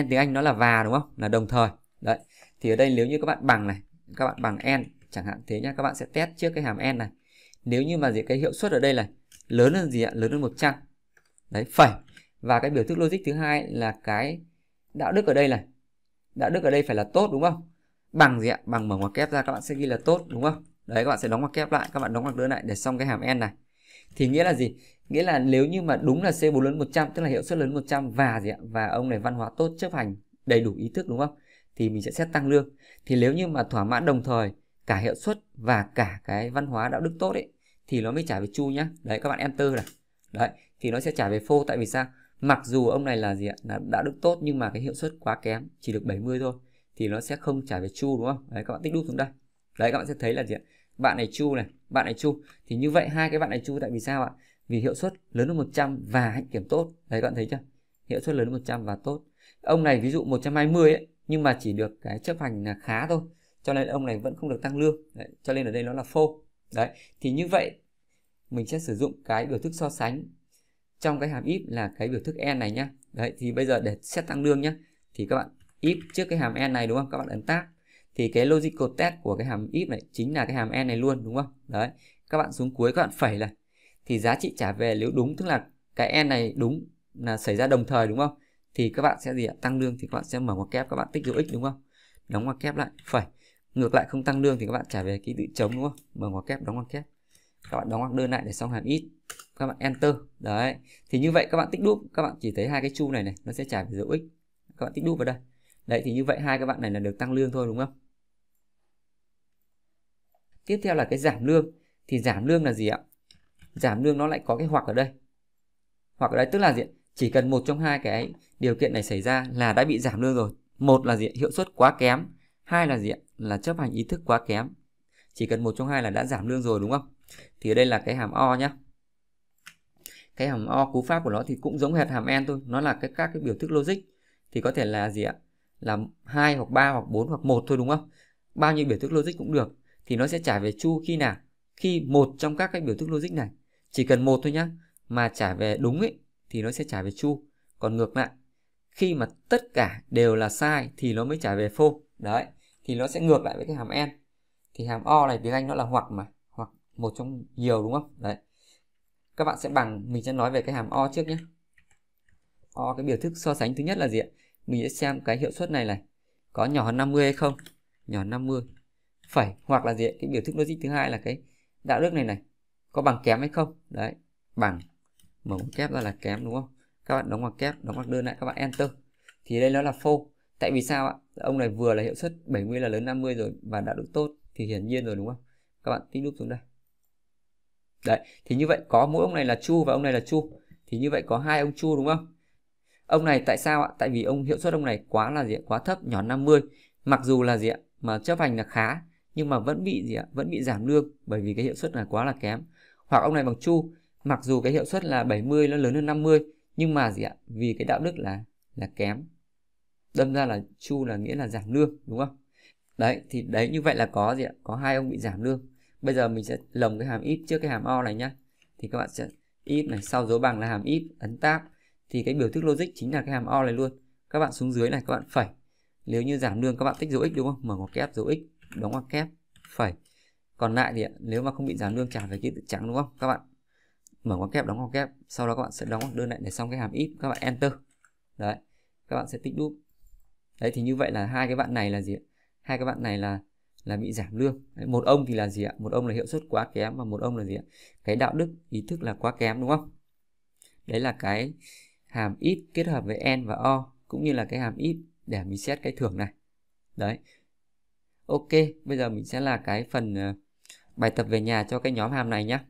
n tiếng anh nó là và đúng không là đồng thời đấy thì ở đây nếu như các bạn bằng này các bạn bằng n chẳng hạn thế nhá các bạn sẽ test trước cái hàm n này nếu như mà gì cái hiệu suất ở đây là lớn hơn gì ạ lớn hơn 100 đấy phải và cái biểu thức logic thứ hai là cái đạo đức ở đây này đạo đức ở đây phải là tốt đúng không bằng gì ạ bằng mở ngoặc kép ra các bạn sẽ ghi là tốt đúng không đấy các bạn sẽ đóng ngoặc kép lại các bạn đóng ngoặc đơn lại để xong cái hàm n này thì nghĩa là gì nghĩa là nếu như mà đúng là C4 lớn 100 tức là hiệu suất lớn 100 và gì ạ và ông này văn hóa tốt chấp hành đầy đủ ý thức đúng không thì mình sẽ xét tăng lương thì nếu như mà thỏa mãn đồng thời cả hiệu suất và cả cái văn hóa đạo đức tốt ấy thì nó mới trả về chu nhá đấy các bạn enter này đấy thì nó sẽ trả về phô tại vì sao mặc dù ông này là gì ạ là đạo đức tốt nhưng mà cái hiệu suất quá kém chỉ được 70 thôi thì nó sẽ không trả về chu đúng không đấy các bạn tích đúp xuống đây đấy các bạn sẽ thấy là gì ạ bạn này chu này bạn này chu thì như vậy hai cái bạn này chu tại vì sao ạ vì hiệu suất lớn hơn 100 và hạnh kiểm tốt đấy các bạn thấy chưa hiệu suất lớn hơn 100 và tốt ông này ví dụ 120 ấy, nhưng mà chỉ được cái chấp hành là khá thôi cho nên ông này vẫn không được tăng lương đấy, cho nên ở đây nó là phô đấy thì như vậy mình sẽ sử dụng cái biểu thức so sánh trong cái hàm if là cái biểu thức n này nhá đấy thì bây giờ để xét tăng lương nhá thì các bạn if trước cái hàm n này đúng không các bạn ấn tab thì cái logical test của cái hàm if này chính là cái hàm n này luôn đúng không đấy các bạn xuống cuối các bạn phẩy là thì giá trị trả về nếu đúng tức là cái n này đúng là xảy ra đồng thời đúng không thì các bạn sẽ gì ạ tăng lương thì các bạn sẽ mở ngoặc kép các bạn tích dấu x đúng không đóng ngoặc kép lại phẩy ngược lại không tăng lương thì các bạn trả về ký tự chống đúng không mở ngoặc kép đóng ngoặc kép các bạn đóng ngoặc đơn lại để xong hàm ít các bạn enter đấy thì như vậy các bạn tích đúp các bạn chỉ thấy hai cái chu này này nó sẽ trả về dấu x các bạn tích đúp vào đây đấy thì như vậy hai các bạn này là được tăng lương thôi đúng không tiếp theo là cái giảm lương thì giảm lương là gì ạ giảm lương nó lại có cái hoặc ở đây hoặc ở đây tức là gì chỉ cần một trong hai cái điều kiện này xảy ra là đã bị giảm lương rồi một là gì hiệu suất quá kém hai là gì là chấp hành ý thức quá kém chỉ cần một trong hai là đã giảm lương rồi đúng không thì ở đây là cái hàm o nhá cái hàm o cú pháp của nó thì cũng giống hệt hàm en thôi nó là cái các cái biểu thức logic thì có thể là gì ạ là hai hoặc ba hoặc bốn hoặc một thôi đúng không? Bao nhiêu biểu thức logic cũng được thì nó sẽ trả về chu khi nào? Khi một trong các cái biểu thức logic này chỉ cần một thôi nhá mà trả về đúng ấy thì nó sẽ trả về chu Còn ngược lại khi mà tất cả đều là sai thì nó mới trả về phô Đấy, thì nó sẽ ngược lại với cái hàm n. Thì hàm o này tiếng Anh nó là hoặc mà, hoặc một trong nhiều đúng không? Đấy. Các bạn sẽ bằng mình sẽ nói về cái hàm o trước nhé. O cái biểu thức so sánh thứ nhất là gì ạ? mình sẽ xem cái hiệu suất này này có nhỏ hơn 50 hay không nhỏ 50 phải hoặc là gì cái biểu thức logic thứ hai là cái đạo đức này này có bằng kém hay không đấy bằng mở ngoặc kép ra là kém đúng không các bạn đóng ngoặc kép đóng ngoặc đơn lại các bạn enter thì đây nó là phô tại vì sao ạ ông này vừa là hiệu suất 70 là lớn 50 rồi và đạo đức tốt thì hiển nhiên rồi đúng không các bạn tích nút xuống đây đấy thì như vậy có mỗi ông này là chu và ông này là chu thì như vậy có hai ông chu đúng không Ông này tại sao ạ? Tại vì ông hiệu suất ông này quá là gì ạ? Quá thấp, nhỏ 50. Mặc dù là gì ạ? Mà chấp hành là khá nhưng mà vẫn bị gì ạ? Vẫn bị giảm lương bởi vì cái hiệu suất là quá là kém. Hoặc ông này bằng Chu, mặc dù cái hiệu suất là 70 nó lớn hơn 50 nhưng mà gì ạ? Vì cái đạo đức là là kém. Đâm ra là Chu là nghĩa là giảm lương đúng không? Đấy thì đấy như vậy là có gì ạ? Có hai ông bị giảm lương. Bây giờ mình sẽ lồng cái hàm if trước cái hàm o này nhá. Thì các bạn sẽ if này sau dấu bằng là hàm if ấn tab thì cái biểu thức logic chính là cái hàm or này luôn các bạn xuống dưới này các bạn phẩy nếu như giảm lương các bạn tích dấu x đúng không mở ngoặc kép dấu x đóng ngoặc kép phẩy còn lại thì nếu mà không bị giảm lương trả về ký tự trắng đúng không các bạn mở ngoặc kép đóng ngoặc kép sau đó các bạn sẽ đóng đơn lại để xong cái hàm if các bạn enter đấy các bạn sẽ tích đúp đấy thì như vậy là hai cái bạn này là gì hai cái bạn này là là bị giảm lương đấy, một ông thì là gì ạ một ông là hiệu suất quá kém và một ông là gì ạ cái đạo đức ý thức là quá kém đúng không đấy là cái hàm if kết hợp với and và or cũng như là cái hàm if để mình xét cái thưởng này đấy ok bây giờ mình sẽ là cái phần ờ, bài tập về nhà cho cái nhóm hàm này nhá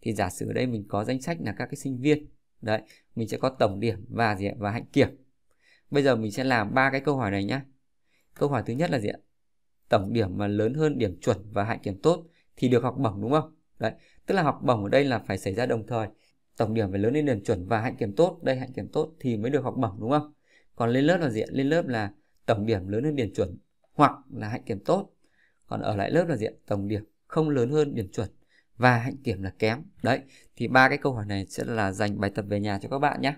thì giả sử ở đây mình có danh sách là các cái sinh viên đấy mình sẽ có tổng điểm và gì ạ và hạnh kiểm bây giờ mình sẽ làm ba cái câu hỏi này nhá câu hỏi thứ nhất là gì ạ tổng điểm mà lớn hơn điểm chuẩn và hạnh kiểm tốt thì được học bổng đúng không đấy tức là học bổng ở đây là phải xảy ra đồng thời tổng điểm phải lớn đến điểm chuẩn và hạnh kiểm tốt đây hạnh kiểm tốt thì mới được học bổng đúng không còn lên lớp là gì lên lớp là tổng điểm lớn hơn điểm chuẩn hoặc là hạnh kiểm tốt còn ở lại lớp là diện tổng điểm không lớn hơn điểm chuẩn và hạnh kiểm là kém đấy thì ba cái câu hỏi này sẽ là dành bài tập về nhà cho các bạn nhé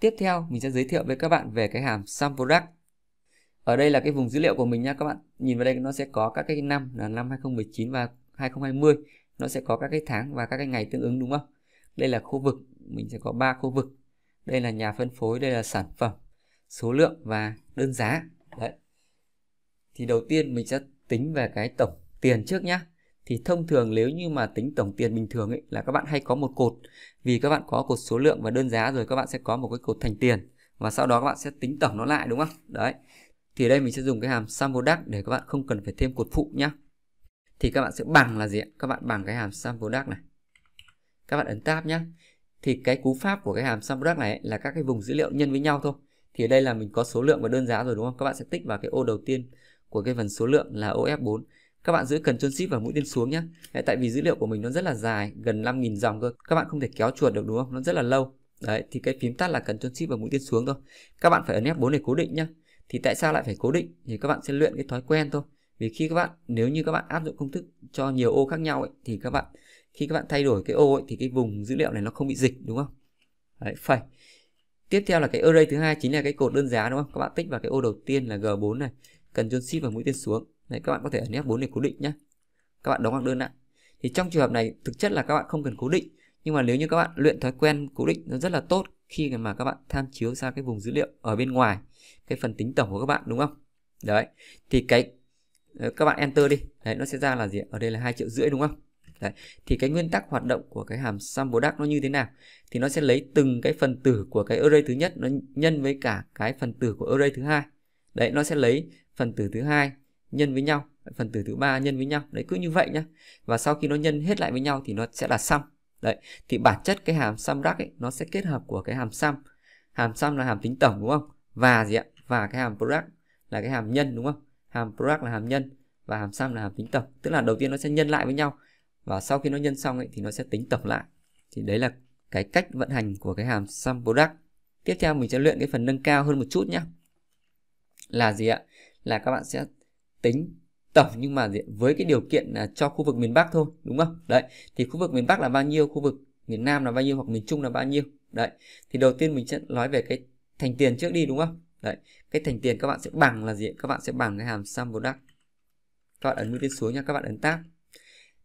tiếp theo mình sẽ giới thiệu với các bạn về cái hàm sum product ở đây là cái vùng dữ liệu của mình nha các bạn nhìn vào đây nó sẽ có các cái năm là năm 2019 và 2020 nó sẽ có các cái tháng và các cái ngày tương ứng đúng không? Đây là khu vực, mình sẽ có 3 khu vực. Đây là nhà phân phối, đây là sản phẩm, số lượng và đơn giá. Đấy. Thì đầu tiên mình sẽ tính về cái tổng tiền trước nhá. Thì thông thường nếu như mà tính tổng tiền bình thường ấy là các bạn hay có một cột vì các bạn có cột số lượng và đơn giá rồi các bạn sẽ có một cái cột thành tiền và sau đó các bạn sẽ tính tổng nó lại đúng không? Đấy. Thì đây mình sẽ dùng cái hàm sum product để các bạn không cần phải thêm cột phụ nhá thì các bạn sẽ bằng là gì ạ? Các bạn bằng cái hàm sum product này. Các bạn ấn tab nhá. Thì cái cú pháp của cái hàm sum product này ấy, là các cái vùng dữ liệu nhân với nhau thôi. Thì ở đây là mình có số lượng và đơn giá rồi đúng không? Các bạn sẽ tích vào cái ô đầu tiên của cái phần số lượng là ô f 4 Các bạn giữ cần Ctrl Shift và mũi tên xuống nhé. tại vì dữ liệu của mình nó rất là dài, gần 5.000 dòng cơ. Các bạn không thể kéo chuột được đúng không? Nó rất là lâu. Đấy, thì cái phím tắt là cần Ctrl Shift và mũi tên xuống thôi. Các bạn phải ấn F4 để cố định nhá. Thì tại sao lại phải cố định? Thì các bạn sẽ luyện cái thói quen thôi vì khi các bạn nếu như các bạn áp dụng công thức cho nhiều ô khác nhau ấy, thì các bạn khi các bạn thay đổi cái ô ấy, thì cái vùng dữ liệu này nó không bị dịch đúng không đấy phải tiếp theo là cái array thứ hai chính là cái cột đơn giá đúng không các bạn tích vào cái ô đầu tiên là g4 này cần chôn ship và mũi tên xuống đấy các bạn có thể ấn f4 để cố định nhé các bạn đóng hoặc đơn ạ. thì trong trường hợp này thực chất là các bạn không cần cố định nhưng mà nếu như các bạn luyện thói quen cố định nó rất là tốt khi mà các bạn tham chiếu ra cái vùng dữ liệu ở bên ngoài cái phần tính tổng của các bạn đúng không đấy thì cái Ờ, các bạn enter đi đấy nó sẽ ra là gì ở đây là hai triệu rưỡi đúng không đấy thì cái nguyên tắc hoạt động của cái hàm sum product nó như thế nào thì nó sẽ lấy từng cái phần tử của cái array thứ nhất nó nhân với cả cái phần tử của array thứ hai đấy nó sẽ lấy phần tử thứ hai nhân với nhau phần tử thứ ba nhân với nhau đấy cứ như vậy nhá và sau khi nó nhân hết lại với nhau thì nó sẽ là sum đấy thì bản chất cái hàm sum product ấy, nó sẽ kết hợp của cái hàm sum hàm sum là hàm tính tổng đúng không và gì ạ và cái hàm product là cái hàm nhân đúng không hàm product là hàm nhân và hàm sum là hàm tính tổng tức là đầu tiên nó sẽ nhân lại với nhau và sau khi nó nhân xong ấy, thì nó sẽ tính tổng lại thì đấy là cái cách vận hành của cái hàm sum product tiếp theo mình sẽ luyện cái phần nâng cao hơn một chút nhé là gì ạ là các bạn sẽ tính tổng nhưng mà với cái điều kiện là cho khu vực miền Bắc thôi đúng không đấy thì khu vực miền Bắc là bao nhiêu khu vực miền Nam là bao nhiêu hoặc miền Trung là bao nhiêu đấy thì đầu tiên mình sẽ nói về cái thành tiền trước đi đúng không đấy cái thành tiền các bạn sẽ bằng là gì các bạn sẽ bằng cái hàm sum product các bạn ấn mũi tên xuống nha các bạn ấn tab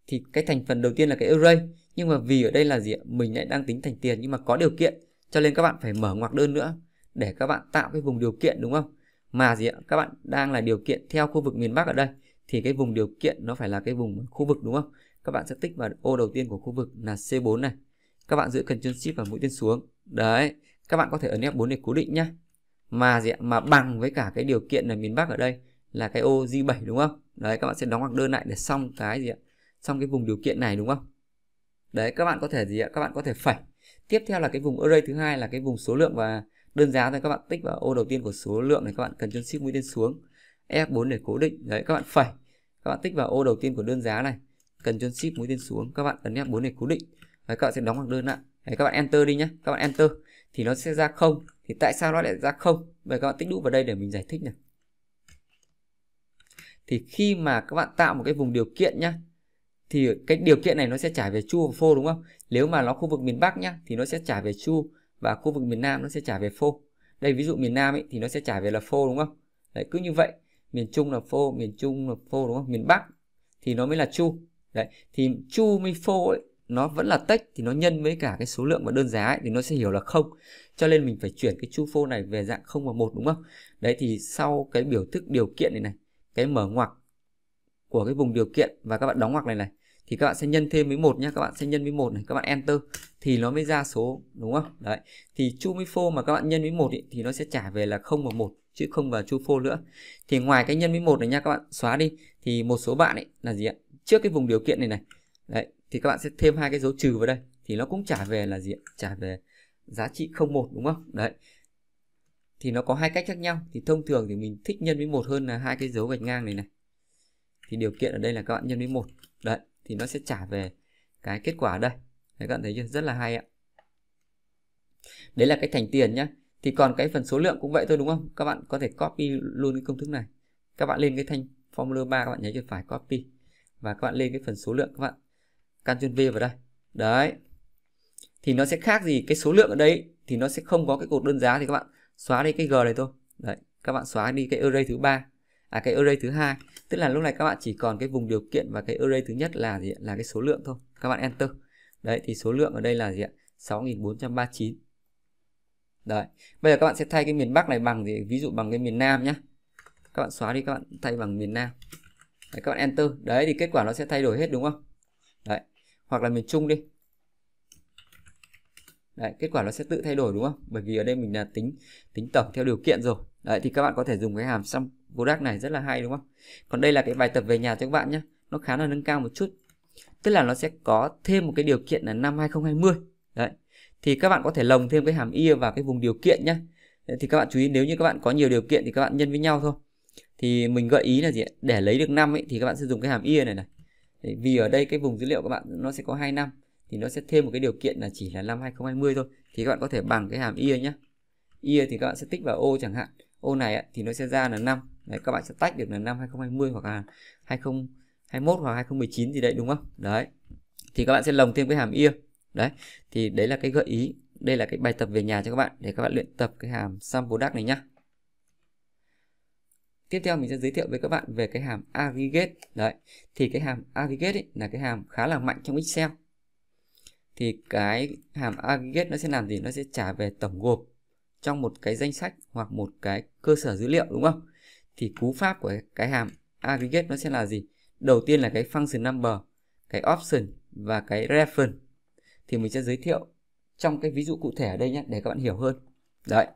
thì cái thành phần đầu tiên là cái array nhưng mà vì ở đây là gì mình lại đang tính thành tiền nhưng mà có điều kiện cho nên các bạn phải mở ngoặc đơn nữa để các bạn tạo cái vùng điều kiện đúng không mà gì ạ các bạn đang là điều kiện theo khu vực miền Bắc ở đây thì cái vùng điều kiện nó phải là cái vùng khu vực đúng không các bạn sẽ tích vào ô đầu tiên của khu vực là C4 này các bạn giữ cần Ctrl Shift và mũi tên xuống đấy các bạn có thể ấn F4 để cố định nhá mà gì ạ? mà bằng với cả cái điều kiện ở miền Bắc ở đây là cái ô G7 đúng không? Đấy các bạn sẽ đóng hoặc đơn lại để xong cái gì ạ? Xong cái vùng điều kiện này đúng không? Đấy các bạn có thể gì ạ? Các bạn có thể phẩy. Tiếp theo là cái vùng array thứ hai là cái vùng số lượng và đơn giá thôi các bạn tích vào ô đầu tiên của số lượng này các bạn cần chân shift mũi tên xuống F4 để cố định. Đấy các bạn phẩy. Các bạn tích vào ô đầu tiên của đơn giá này, cần chân shift mũi tên xuống, các bạn ấn F4 để cố định. Đấy các bạn sẽ đóng hoặc đơn lại. Đấy các bạn enter đi nhé các bạn enter thì nó sẽ ra không thì tại sao nó lại ra không vậy các bạn tích đũ vào đây để mình giải thích này thì khi mà các bạn tạo một cái vùng điều kiện nhá thì cái điều kiện này nó sẽ trả về chu và phô đúng không nếu mà nó khu vực miền Bắc nhá thì nó sẽ trả về chu và khu vực miền Nam nó sẽ trả về phô đây ví dụ miền Nam ấy, thì nó sẽ trả về là phô đúng không đấy cứ như vậy miền Trung là phô miền Trung là phô đúng không miền Bắc thì nó mới là chu đấy thì chu mới phô ấy nó vẫn là text thì nó nhân với cả cái số lượng và đơn giá ấy, thì nó sẽ hiểu là không cho nên mình phải chuyển cái chu phô này về dạng không và một đúng không đấy thì sau cái biểu thức điều kiện này này cái mở ngoặc của cái vùng điều kiện và các bạn đóng ngoặc này này thì các bạn sẽ nhân thêm với một nhé các bạn sẽ nhân với một này các bạn enter thì nó mới ra số đúng không đấy thì chu với phô mà các bạn nhân với một thì nó sẽ trả về là không và một chứ không vào chu phô nữa thì ngoài cái nhân với một này nha các bạn xóa đi thì một số bạn ấy là gì ạ trước cái vùng điều kiện này này đấy thì các bạn sẽ thêm hai cái dấu trừ vào đây thì nó cũng trả về là gì trả về giá trị 01 đúng không đấy thì nó có hai cách khác nhau thì thông thường thì mình thích nhân với một hơn là hai cái dấu gạch ngang này này thì điều kiện ở đây là các bạn nhân với một đấy thì nó sẽ trả về cái kết quả ở đây đấy, các bạn thấy chưa rất là hay ạ đấy là cái thành tiền nhá thì còn cái phần số lượng cũng vậy thôi đúng không các bạn có thể copy luôn cái công thức này các bạn lên cái thanh formula 3 các bạn nhớ chưa phải copy và các bạn lên cái phần số lượng các bạn căn chuyên V vào đây đấy thì nó sẽ khác gì cái số lượng ở đây thì nó sẽ không có cái cột đơn giá thì các bạn xóa đi cái g này thôi đấy các bạn xóa đi cái array thứ ba à cái array thứ hai tức là lúc này các bạn chỉ còn cái vùng điều kiện và cái array thứ nhất là gì là cái số lượng thôi các bạn enter đấy thì số lượng ở đây là gì ạ 6439 đấy bây giờ các bạn sẽ thay cái miền Bắc này bằng gì ví dụ bằng cái miền Nam nhá các bạn xóa đi các bạn thay bằng miền Nam đấy, các bạn enter đấy thì kết quả nó sẽ thay đổi hết đúng không đấy hoặc là miền Trung đi Đấy, kết quả nó sẽ tự thay đổi đúng không? Bởi vì ở đây mình là tính tính tổng theo điều kiện rồi. Đấy, thì các bạn có thể dùng cái hàm sum product này rất là hay đúng không? Còn đây là cái bài tập về nhà cho các bạn nhé. Nó khá là nâng cao một chút. Tức là nó sẽ có thêm một cái điều kiện là năm 2020. Đấy. Thì các bạn có thể lồng thêm cái hàm y vào cái vùng điều kiện nhé. thì các bạn chú ý nếu như các bạn có nhiều điều kiện thì các bạn nhân với nhau thôi. Thì mình gợi ý là gì? Để lấy được năm ấy thì các bạn sẽ dùng cái hàm y này này. Đấy, vì ở đây cái vùng dữ liệu các bạn nó sẽ có 2 năm thì nó sẽ thêm một cái điều kiện là chỉ là năm 2020 thôi thì các bạn có thể bằng cái hàm year nhé year thì các bạn sẽ tích vào ô chẳng hạn ô này thì nó sẽ ra là năm đấy, các bạn sẽ tách được là năm 2020 hoặc là 2021 hoặc 2019 gì đấy đúng không đấy thì các bạn sẽ lồng thêm cái hàm year đấy thì đấy là cái gợi ý đây là cái bài tập về nhà cho các bạn để các bạn luyện tập cái hàm sample duck này nhá Tiếp theo mình sẽ giới thiệu với các bạn về cái hàm aggregate. Đấy, thì cái hàm aggregate ấy là cái hàm khá là mạnh trong Excel. Thì cái hàm aggregate nó sẽ làm gì? Nó sẽ trả về tổng gộp trong một cái danh sách hoặc một cái cơ sở dữ liệu đúng không? Thì cú pháp của cái hàm aggregate nó sẽ là gì? Đầu tiên là cái function number, cái option và cái reference. Thì mình sẽ giới thiệu trong cái ví dụ cụ thể ở đây nhé để các bạn hiểu hơn. Đấy.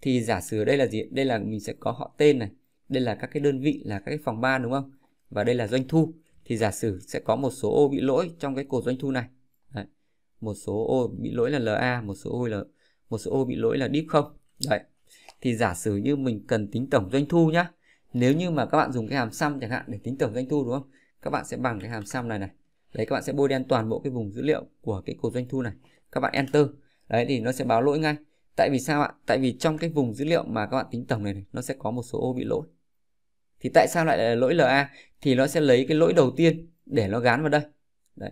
Thì giả sử đây là gì? Đây là mình sẽ có họ tên này, đây là các cái đơn vị là các cái phòng ban đúng không và đây là doanh thu thì giả sử sẽ có một số ô bị lỗi trong cái cột doanh thu này đấy. một số ô bị lỗi là LA một số ô là một số ô bị lỗi là deep không đấy thì giả sử như mình cần tính tổng doanh thu nhá nếu như mà các bạn dùng cái hàm sum chẳng hạn để tính tổng doanh thu đúng không các bạn sẽ bằng cái hàm sum này này đấy các bạn sẽ bôi đen toàn bộ cái vùng dữ liệu của cái cột doanh thu này các bạn enter đấy thì nó sẽ báo lỗi ngay tại vì sao ạ tại vì trong cái vùng dữ liệu mà các bạn tính tổng này, này nó sẽ có một số ô bị lỗi thì tại sao lại là lỗi LA thì nó sẽ lấy cái lỗi đầu tiên để nó gán vào đây Đấy.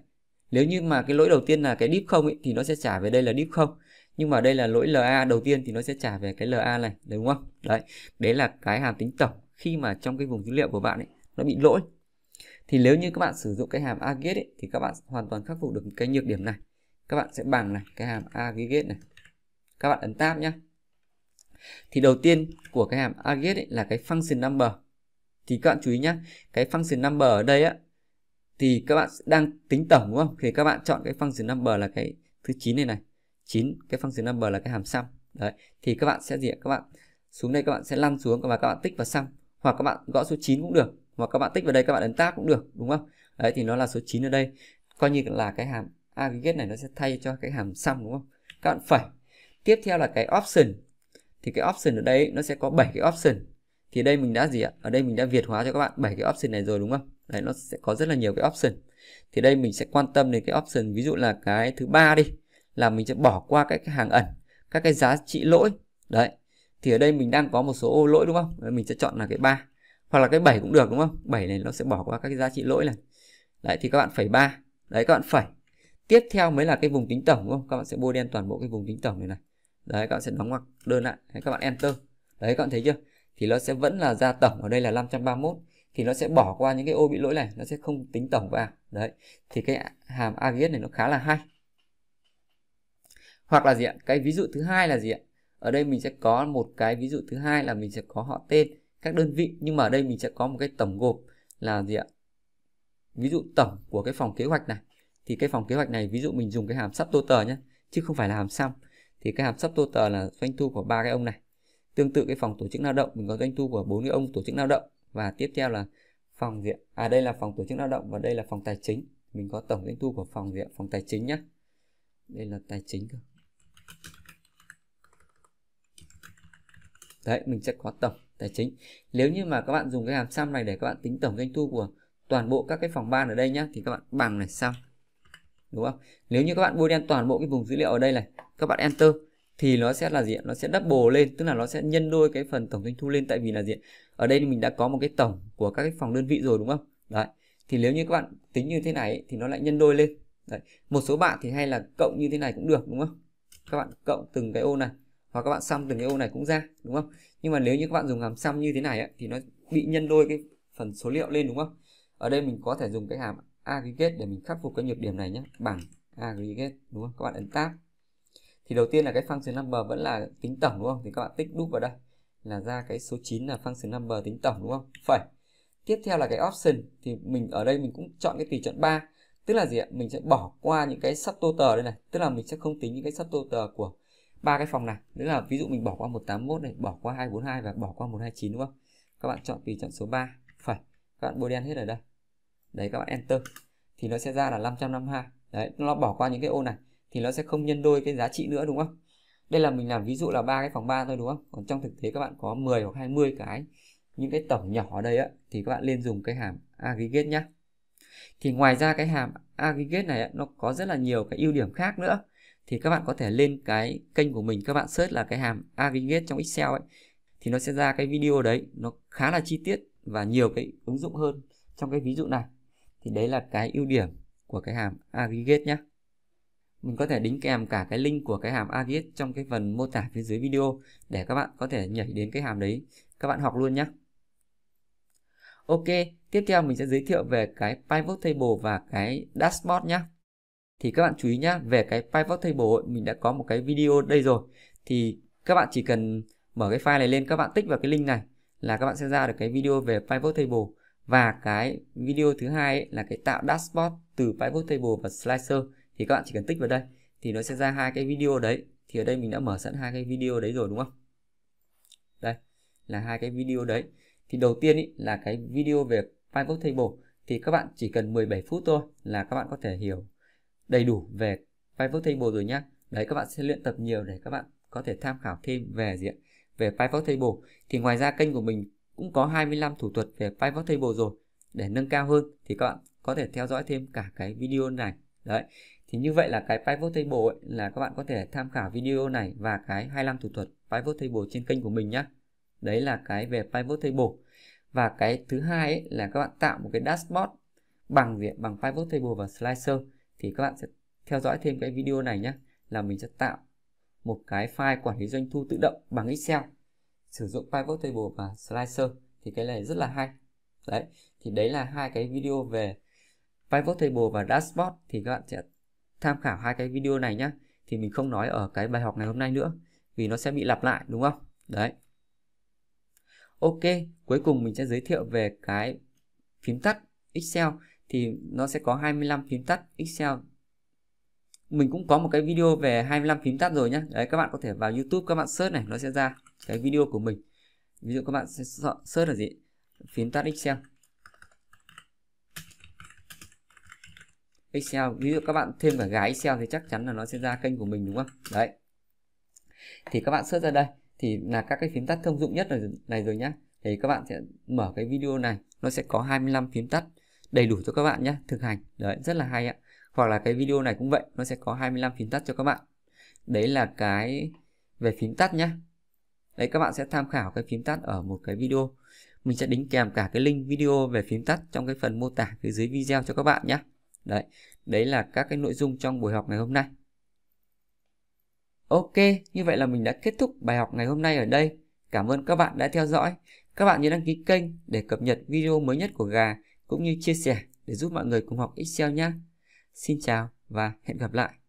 nếu như mà cái lỗi đầu tiên là cái deep không thì nó sẽ trả về đây là deep không nhưng mà đây là lỗi LA đầu tiên thì nó sẽ trả về cái LA này đúng không đấy đấy là cái hàm tính tổng khi mà trong cái vùng dữ liệu của bạn ấy nó bị lỗi thì nếu như các bạn sử dụng cái hàm aggregate thì các bạn hoàn toàn khắc phục được cái nhược điểm này các bạn sẽ bằng này cái hàm aggregate này các bạn ấn tab nhé thì đầu tiên của cái hàm aggregate là cái function number thì các bạn chú ý nhé cái function number ở đây á thì các bạn đang tính tổng đúng không thì các bạn chọn cái function number là cái thứ 9 này này 9 cái function number là cái hàm sum đấy thì các bạn sẽ gì ạ các bạn xuống đây các bạn sẽ lăn xuống và các bạn tích vào sum hoặc các bạn gõ số 9 cũng được hoặc các bạn tích vào đây các bạn ấn tab cũng được đúng không đấy thì nó là số 9 ở đây coi như là cái hàm aggregate này nó sẽ thay cho cái hàm sum đúng không các bạn phải tiếp theo là cái option thì cái option ở đây nó sẽ có 7 cái option thì đây mình đã gì ạ ở đây mình đã việt hóa cho các bạn bảy cái option này rồi đúng không đấy nó sẽ có rất là nhiều cái option thì đây mình sẽ quan tâm đến cái option ví dụ là cái thứ ba đi là mình sẽ bỏ qua các cái hàng ẩn các cái giá trị lỗi đấy thì ở đây mình đang có một số ô lỗi đúng không đấy, mình sẽ chọn là cái ba hoặc là cái 7 cũng được đúng không 7 này nó sẽ bỏ qua các cái giá trị lỗi này đấy thì các bạn phẩy ba đấy các bạn phẩy tiếp theo mới là cái vùng tính tổng đúng không các bạn sẽ bôi đen toàn bộ cái vùng tính tổng này này đấy các bạn sẽ đóng ngoặc đơn lại đấy, các bạn enter đấy các bạn thấy chưa thì nó sẽ vẫn là ra tổng ở đây là 531 thì nó sẽ bỏ qua những cái ô bị lỗi này nó sẽ không tính tổng vào đấy thì cái hàm aggregate này nó khá là hay hoặc là gì ạ cái ví dụ thứ hai là gì ạ ở đây mình sẽ có một cái ví dụ thứ hai là mình sẽ có họ tên các đơn vị nhưng mà ở đây mình sẽ có một cái tổng gộp là gì ạ ví dụ tổng của cái phòng kế hoạch này thì cái phòng kế hoạch này ví dụ mình dùng cái hàm sắp total nhé chứ không phải là hàm sum thì cái hàm sắp total là doanh thu của ba cái ông này tương tự cái phòng tổ chức lao động mình có doanh thu của bốn cái ông tổ chức lao động và tiếp theo là phòng diện à đây là phòng tổ chức lao động và đây là phòng tài chính mình có tổng doanh thu của phòng diện phòng tài chính nhé đây là tài chính cơ đấy mình sẽ có tổng tài chính nếu như mà các bạn dùng cái hàm sum này để các bạn tính tổng doanh thu của toàn bộ các cái phòng ban ở đây nhá thì các bạn bằng này xong đúng không nếu như các bạn bôi đen toàn bộ cái vùng dữ liệu ở đây này các bạn enter thì nó sẽ là gì nó sẽ double lên tức là nó sẽ nhân đôi cái phần tổng doanh thu lên tại vì là gì ở đây mình đã có một cái tổng của các cái phòng đơn vị rồi đúng không đấy thì nếu như các bạn tính như thế này thì nó lại nhân đôi lên đấy. một số bạn thì hay là cộng như thế này cũng được đúng không các bạn cộng từng cái ô này hoặc các bạn xăm từng cái ô này cũng ra đúng không nhưng mà nếu như các bạn dùng hàm xăm như thế này ấy, thì nó bị nhân đôi cái phần số liệu lên đúng không ở đây mình có thể dùng cái hàm aggregate để mình khắc phục cái nhược điểm này nhé bằng aggregate đúng không các bạn ấn tab thì đầu tiên là cái function number vẫn là tính tổng đúng không thì các bạn tích đúp vào đây là ra cái số 9 là function number tính tổng đúng không phải tiếp theo là cái option thì mình ở đây mình cũng chọn cái tùy chọn 3 tức là gì ạ mình sẽ bỏ qua những cái subtotal đây này tức là mình sẽ không tính những cái subtotal của ba cái phòng này tức là ví dụ mình bỏ qua 181 này bỏ qua 242 và bỏ qua 129 đúng không các bạn chọn tùy chọn số 3 phải các bạn bôi đen hết ở đây đấy các bạn enter thì nó sẽ ra là 552 đấy nó bỏ qua những cái ô này thì nó sẽ không nhân đôi cái giá trị nữa đúng không đây là mình làm ví dụ là ba cái phòng 3 thôi đúng không còn trong thực tế các bạn có 10 hoặc 20 cái những cái tổng nhỏ ở đây á, thì các bạn lên dùng cái hàm aggregate nhé thì ngoài ra cái hàm aggregate này á, nó có rất là nhiều cái ưu điểm khác nữa thì các bạn có thể lên cái kênh của mình các bạn search là cái hàm aggregate trong Excel ấy thì nó sẽ ra cái video đấy nó khá là chi tiết và nhiều cái ứng dụng hơn trong cái ví dụ này thì đấy là cái ưu điểm của cái hàm aggregate nhé mình có thể đính kèm cả cái link của cái hàm Agit trong cái phần mô tả phía dưới video để các bạn có thể nhảy đến cái hàm đấy. Các bạn học luôn nhé. Ok, tiếp theo mình sẽ giới thiệu về cái pivot table và cái dashboard nhé. Thì các bạn chú ý nhé, về cái pivot table mình đã có một cái video đây rồi. Thì các bạn chỉ cần mở cái file này lên, các bạn tích vào cái link này là các bạn sẽ ra được cái video về pivot table và cái video thứ hai là cái tạo dashboard từ pivot table và slicer thì các bạn chỉ cần tích vào đây thì nó sẽ ra hai cái video đấy thì ở đây mình đã mở sẵn hai cái video đấy rồi đúng không đây là hai cái video đấy thì đầu tiên ý, là cái video về pivot table thì các bạn chỉ cần 17 phút thôi là các bạn có thể hiểu đầy đủ về pivot table rồi nhá đấy các bạn sẽ luyện tập nhiều để các bạn có thể tham khảo thêm về diện về pivot table thì ngoài ra kênh của mình cũng có 25 thủ thuật về pivot table rồi để nâng cao hơn thì các bạn có thể theo dõi thêm cả cái video này đấy thì như vậy là cái pivot table ấy, là các bạn có thể tham khảo video này và cái 25 thủ thuật pivot table trên kênh của mình nhé đấy là cái về pivot table và cái thứ hai ấy, là các bạn tạo một cái dashboard bằng gì bằng pivot table và slicer thì các bạn sẽ theo dõi thêm cái video này nhé là mình sẽ tạo một cái file quản lý doanh thu tự động bằng Excel sử dụng pivot table và slicer thì cái này rất là hay đấy thì đấy là hai cái video về pivot table và dashboard thì các bạn sẽ tham khảo hai cái video này nhé thì mình không nói ở cái bài học ngày hôm nay nữa vì nó sẽ bị lặp lại đúng không đấy ok cuối cùng mình sẽ giới thiệu về cái phím tắt Excel thì nó sẽ có 25 phím tắt Excel mình cũng có một cái video về 25 phím tắt rồi nhé đấy các bạn có thể vào YouTube các bạn search này nó sẽ ra cái video của mình ví dụ các bạn sẽ search là gì phím tắt Excel Excel ví dụ các bạn thêm cả gái Excel thì chắc chắn là nó sẽ ra kênh của mình đúng không đấy thì các bạn search ra đây thì là các cái phím tắt thông dụng nhất rồi này rồi nhá thì các bạn sẽ mở cái video này nó sẽ có 25 phím tắt đầy đủ cho các bạn nhé thực hành đấy rất là hay ạ hoặc là cái video này cũng vậy nó sẽ có 25 phím tắt cho các bạn đấy là cái về phím tắt nhá đấy các bạn sẽ tham khảo cái phím tắt ở một cái video mình sẽ đính kèm cả cái link video về phím tắt trong cái phần mô tả phía dưới video cho các bạn nhé Đấy, đấy là các cái nội dung trong buổi học ngày hôm nay. Ok, như vậy là mình đã kết thúc bài học ngày hôm nay ở đây. Cảm ơn các bạn đã theo dõi. Các bạn nhớ đăng ký kênh để cập nhật video mới nhất của Gà cũng như chia sẻ để giúp mọi người cùng học Excel nhé. Xin chào và hẹn gặp lại.